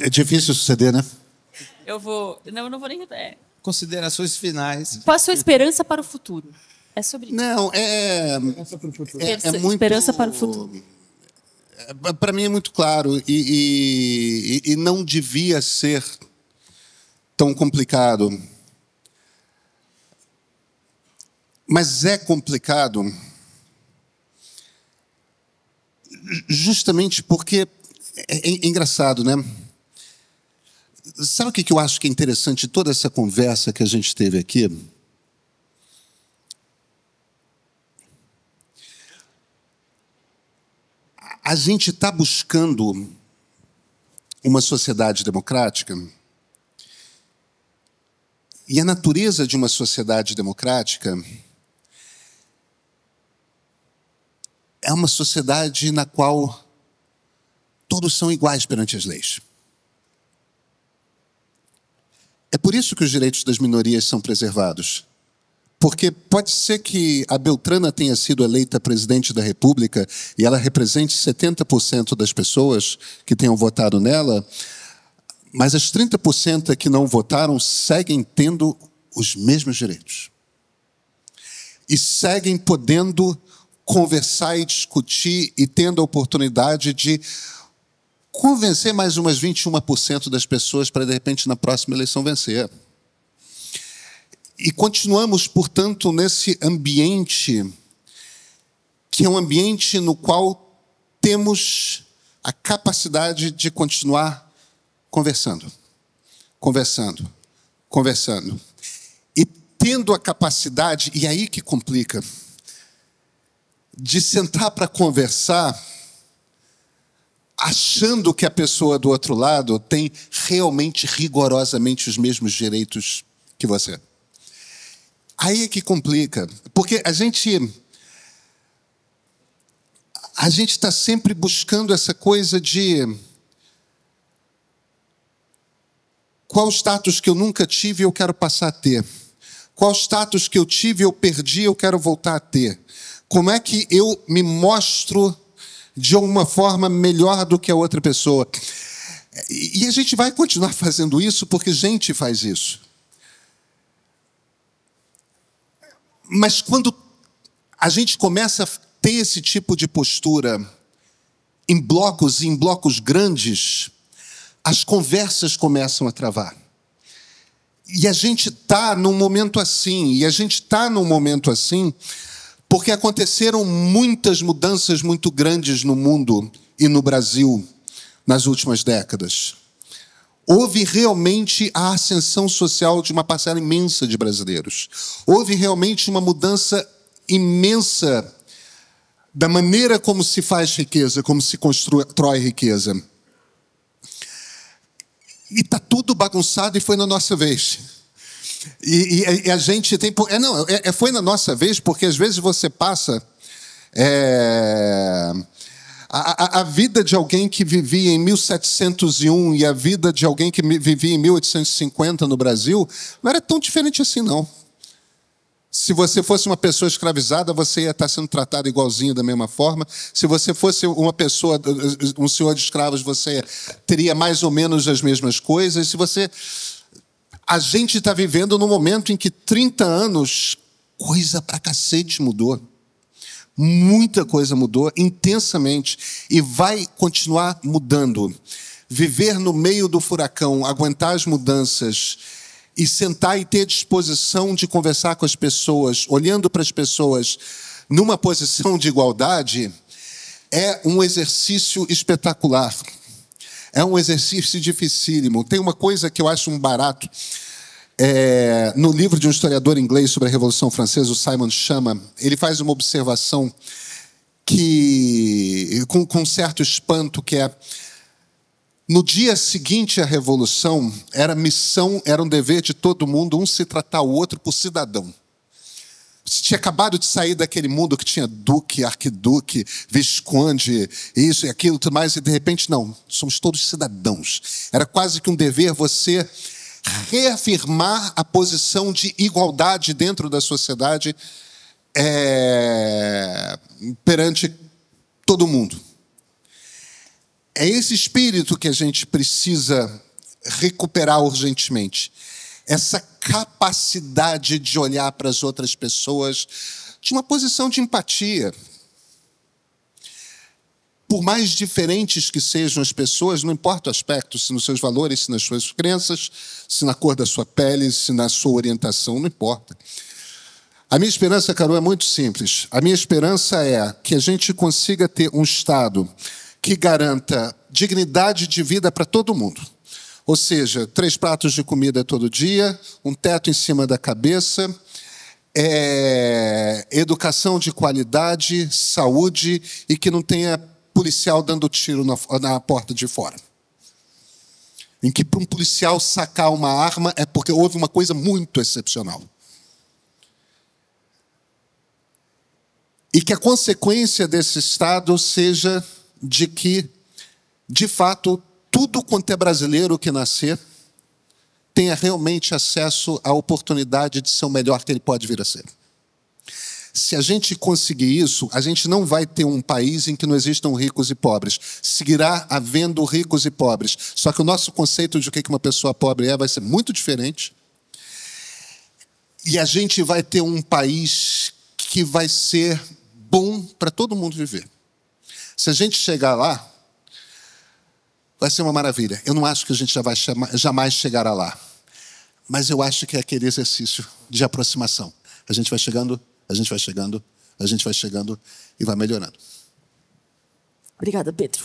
É difícil suceder, né? Eu vou. Não, eu não vou nem. É. Considerações finais. Qual a sua esperança para o futuro? É sobre isso. Não, é. É, é muito... Esperança para o futuro. É, para mim é muito claro e, e, e não devia ser tão complicado. Mas é complicado justamente porque é, é, é engraçado, né? Sabe o que eu acho que é interessante toda essa conversa que a gente teve aqui? A gente está buscando uma sociedade democrática e a natureza de uma sociedade democrática é uma sociedade na qual todos são iguais perante as leis. É por isso que os direitos das minorias são preservados. Porque pode ser que a Beltrana tenha sido eleita presidente da República e ela represente 70% das pessoas que tenham votado nela, mas as 30% que não votaram seguem tendo os mesmos direitos. E seguem podendo conversar e discutir e tendo a oportunidade de convencer mais umas 21% das pessoas para, de repente, na próxima eleição vencer. E continuamos, portanto, nesse ambiente que é um ambiente no qual temos a capacidade de continuar conversando, conversando, conversando. E tendo a capacidade, e aí que complica, de sentar para conversar achando que a pessoa do outro lado tem realmente, rigorosamente, os mesmos direitos que você. Aí é que complica, porque a gente a gente está sempre buscando essa coisa de qual status que eu nunca tive eu quero passar a ter, qual status que eu tive eu perdi eu quero voltar a ter, como é que eu me mostro de alguma forma melhor do que a outra pessoa. E a gente vai continuar fazendo isso porque gente faz isso. Mas quando a gente começa a ter esse tipo de postura em blocos e em blocos grandes, as conversas começam a travar. E a gente está num momento assim, e a gente está num momento assim porque aconteceram muitas mudanças muito grandes no mundo e no Brasil nas últimas décadas. Houve realmente a ascensão social de uma parcela imensa de brasileiros. Houve realmente uma mudança imensa da maneira como se faz riqueza, como se constrói riqueza. E está tudo bagunçado e foi na nossa vez. E, e, e a gente tem. É, não, é, é, foi na nossa vez, porque às vezes você passa. É, a, a, a, vida de alguém que vivia em 1701 e a vida de alguém que vivia em 1850 no Brasil não era tão diferente assim, não. Se você fosse uma pessoa escravizada, você ia estar sendo tratado igualzinho da mesma forma. Se você fosse uma pessoa, um senhor de escravos, você teria mais ou menos as mesmas coisas. Se você a gente está vivendo num momento em que 30 anos, coisa pra cacete mudou. Muita coisa mudou intensamente e vai continuar mudando. Viver no meio do furacão, aguentar as mudanças e sentar e ter disposição de conversar com as pessoas, olhando para as pessoas numa posição de igualdade, é um exercício espetacular. É um exercício dificílimo. Tem uma coisa que eu acho um barato. É, no livro de um historiador inglês sobre a Revolução Francesa, o Simon Chama, ele faz uma observação que, com, com certo espanto, que é no dia seguinte à Revolução, era missão, era um dever de todo mundo um se tratar o outro por cidadão tinha acabado de sair daquele mundo que tinha duque, arquiduque, visconde, isso e aquilo, tudo mais, e de repente, não, somos todos cidadãos. Era quase que um dever você reafirmar a posição de igualdade dentro da sociedade é, perante todo mundo. É esse espírito que a gente precisa recuperar urgentemente. Essa capacidade de olhar para as outras pessoas de uma posição de empatia. Por mais diferentes que sejam as pessoas, não importa o aspecto, se nos seus valores, se nas suas crenças, se na cor da sua pele, se na sua orientação, não importa. A minha esperança, Carol, é muito simples. A minha esperança é que a gente consiga ter um Estado que garanta dignidade de vida para todo mundo ou seja, três pratos de comida todo dia, um teto em cima da cabeça, é, educação de qualidade, saúde e que não tenha policial dando tiro na, na porta de fora. Em que para um policial sacar uma arma é porque houve uma coisa muito excepcional. E que a consequência desse estado seja de que, de fato, tudo quanto é brasileiro que nascer tenha realmente acesso à oportunidade de ser o melhor que ele pode vir a ser. Se a gente conseguir isso, a gente não vai ter um país em que não existam ricos e pobres. Seguirá havendo ricos e pobres. Só que o nosso conceito de o que uma pessoa pobre é vai ser muito diferente. E a gente vai ter um país que vai ser bom para todo mundo viver. Se a gente chegar lá, vai ser uma maravilha. Eu não acho que a gente já vai chamar, jamais chegará lá. Mas eu acho que é aquele exercício de aproximação. A gente vai chegando, a gente vai chegando, a gente vai chegando e vai melhorando. Obrigada, Pedro.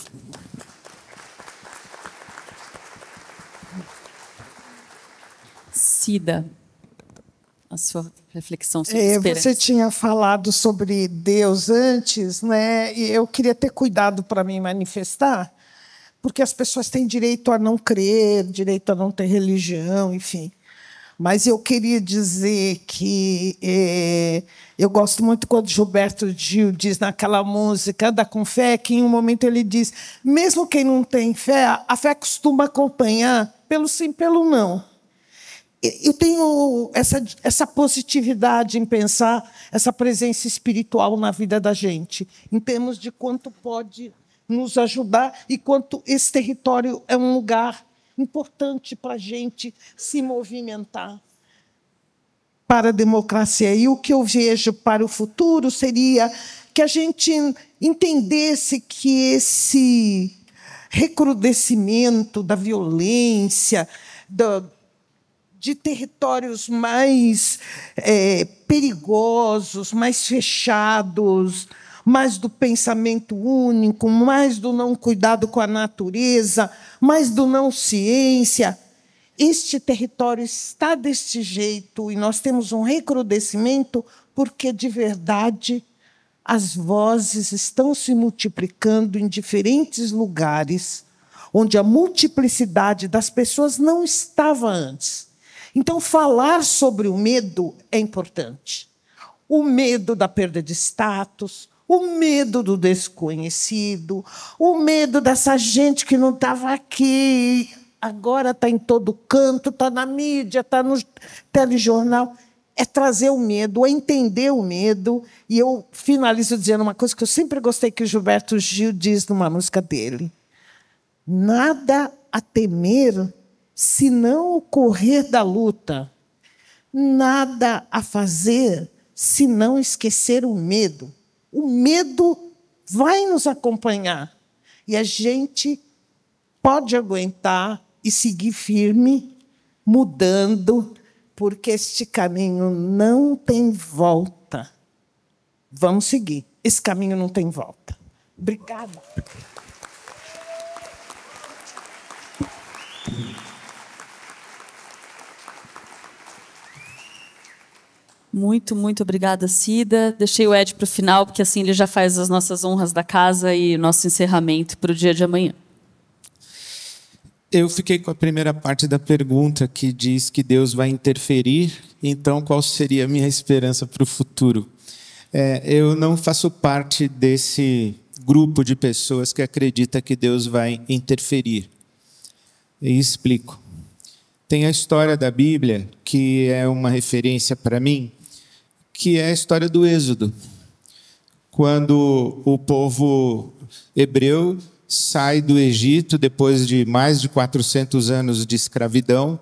Cida, a sua reflexão sobre é, Você tinha falado sobre Deus antes, né? E eu queria ter cuidado para me manifestar, porque as pessoas têm direito a não crer, direito a não ter religião, enfim. Mas eu queria dizer que eh, eu gosto muito quando Gilberto Gil diz naquela música da com fé, que em um momento ele diz: mesmo quem não tem fé, a fé costuma acompanhar pelo sim, pelo não. Eu tenho essa, essa positividade em pensar essa presença espiritual na vida da gente, em termos de quanto pode nos ajudar, e quanto esse território é um lugar importante para a gente se movimentar para a democracia. E o que eu vejo para o futuro seria que a gente entendesse que esse recrudescimento da violência, do, de territórios mais é, perigosos, mais fechados, mais do pensamento único, mais do não cuidado com a natureza, mais do não ciência. Este território está deste jeito e nós temos um recrudescimento porque, de verdade, as vozes estão se multiplicando em diferentes lugares onde a multiplicidade das pessoas não estava antes. Então, falar sobre o medo é importante. O medo da perda de status, o medo do desconhecido, o medo dessa gente que não estava aqui, agora está em todo canto, está na mídia, está no telejornal. É trazer o medo, é entender o medo. E eu finalizo dizendo uma coisa que eu sempre gostei que o Gilberto Gil diz numa música dele: Nada a temer se não o correr da luta, nada a fazer se não esquecer o medo. O medo vai nos acompanhar. E a gente pode aguentar e seguir firme, mudando, porque este caminho não tem volta. Vamos seguir. Esse caminho não tem volta. Obrigada. Muito, muito obrigada, Cida. Deixei o Ed para o final, porque assim ele já faz as nossas honras da casa e o nosso encerramento para o dia de amanhã. Eu fiquei com a primeira parte da pergunta que diz que Deus vai interferir. Então, qual seria a minha esperança para o futuro? É, eu não faço parte desse grupo de pessoas que acredita que Deus vai interferir. E explico. Tem a história da Bíblia que é uma referência para mim que é a história do Êxodo, quando o povo hebreu sai do Egito depois de mais de 400 anos de escravidão,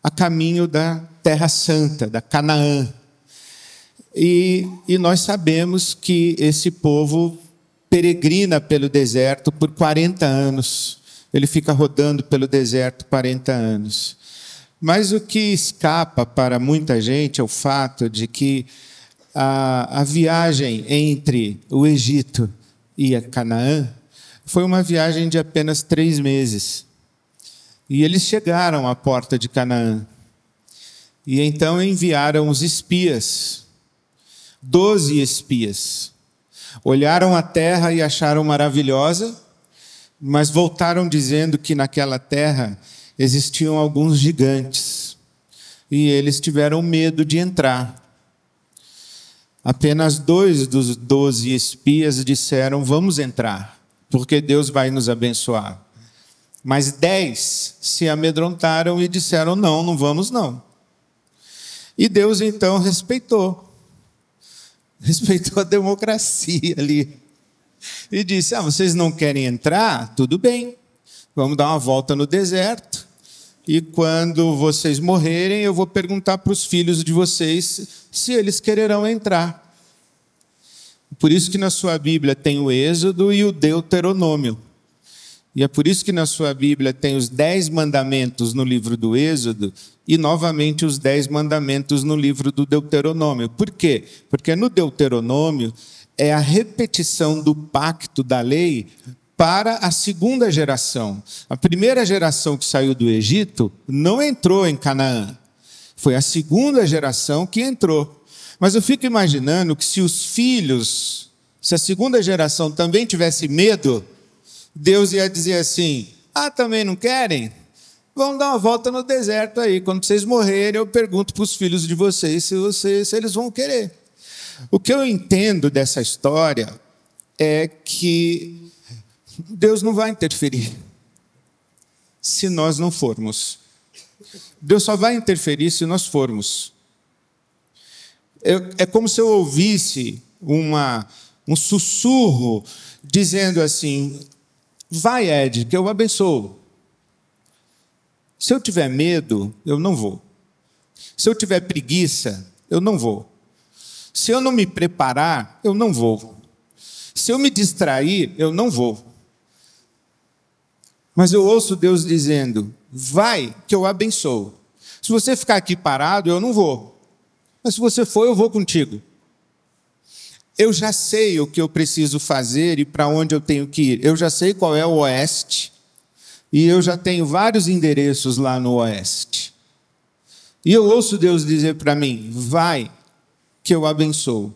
a caminho da Terra Santa, da Canaã. E, e nós sabemos que esse povo peregrina pelo deserto por 40 anos. Ele fica rodando pelo deserto 40 anos. Mas o que escapa para muita gente é o fato de que a, a viagem entre o Egito e a Canaã foi uma viagem de apenas três meses. E eles chegaram à porta de Canaã. E então enviaram os espias, doze espias. Olharam a terra e acharam maravilhosa, mas voltaram dizendo que naquela terra existiam alguns gigantes e eles tiveram medo de entrar. Apenas dois dos doze espias disseram: Vamos entrar, porque Deus vai nos abençoar. Mas dez se amedrontaram e disseram: Não, não vamos, não. E Deus então respeitou. Respeitou a democracia ali. E disse: Ah, vocês não querem entrar? Tudo bem, vamos dar uma volta no deserto e quando vocês morrerem, eu vou perguntar para os filhos de vocês se eles quererão entrar. Por isso que na sua Bíblia tem o Êxodo e o Deuteronômio. E é por isso que na sua Bíblia tem os dez mandamentos no livro do Êxodo e novamente os dez mandamentos no livro do Deuteronômio. Por quê? Porque no Deuteronômio é a repetição do pacto da lei para a segunda geração. A primeira geração que saiu do Egito não entrou em Canaã. Foi a segunda geração que entrou. Mas eu fico imaginando que se os filhos, se a segunda geração também tivesse medo, Deus ia dizer assim: ah, também não querem? Vão dar uma volta no deserto aí. Quando vocês morrerem, eu pergunto para os filhos de vocês se, vocês se eles vão querer. O que eu entendo dessa história é que Deus não vai interferir se nós não formos. Deus só vai interferir se nós formos. É, é como se eu ouvisse uma, um sussurro dizendo assim: Vai, Ed, que eu abençoo. Se eu tiver medo, eu não vou. Se eu tiver preguiça, eu não vou. Se eu não me preparar, eu não vou. Se eu me distrair, eu não vou. Mas eu ouço Deus dizendo: vai, que eu abençoo. Se você ficar aqui parado, eu não vou. Mas se você for, eu vou contigo. Eu já sei o que eu preciso fazer e para onde eu tenho que ir. Eu já sei qual é o oeste. E eu já tenho vários endereços lá no oeste. E eu ouço Deus dizer para mim: vai, que eu abençoo.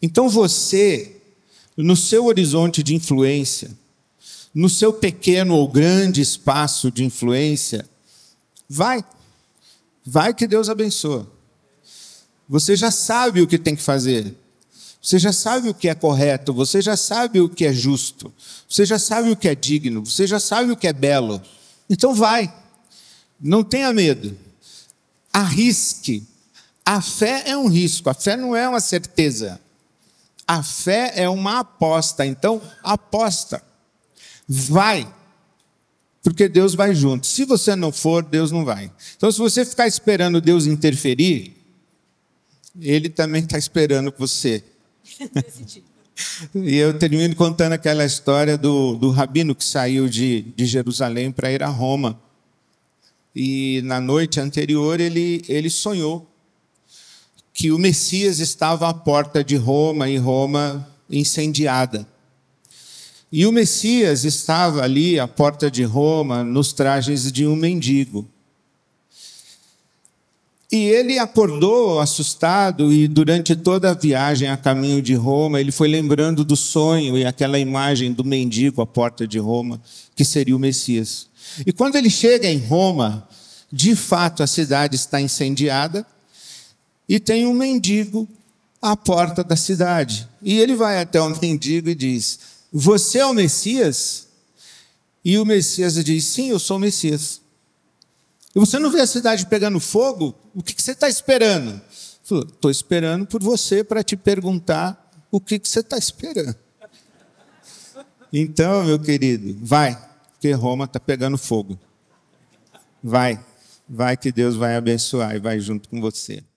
Então você, no seu horizonte de influência, no seu pequeno ou grande espaço de influência, vai. Vai que Deus abençoa. Você já sabe o que tem que fazer. Você já sabe o que é correto, você já sabe o que é justo, você já sabe o que é digno, você já sabe o que é belo. Então vai. Não tenha medo. Arrisque. A fé é um risco, a fé não é uma certeza. A fé é uma aposta, então aposta. Vai, porque Deus vai junto. Se você não for, Deus não vai. Então, se você ficar esperando Deus interferir, Ele também está esperando você. e eu termino contando aquela história do, do rabino que saiu de, de Jerusalém para ir a Roma. E na noite anterior ele, ele sonhou que o Messias estava à porta de Roma e Roma incendiada. E o Messias estava ali à porta de Roma, nos trajes de um mendigo. E ele acordou assustado, e durante toda a viagem a caminho de Roma, ele foi lembrando do sonho e aquela imagem do mendigo à porta de Roma, que seria o Messias. E quando ele chega em Roma, de fato a cidade está incendiada e tem um mendigo à porta da cidade. E ele vai até o mendigo e diz: você é o Messias? E o Messias diz: Sim, eu sou o Messias. E você não vê a cidade pegando fogo? O que, que você está esperando? Estou esperando por você para te perguntar o que, que você está esperando. Então, meu querido, vai, porque Roma está pegando fogo. Vai, vai que Deus vai abençoar e vai junto com você.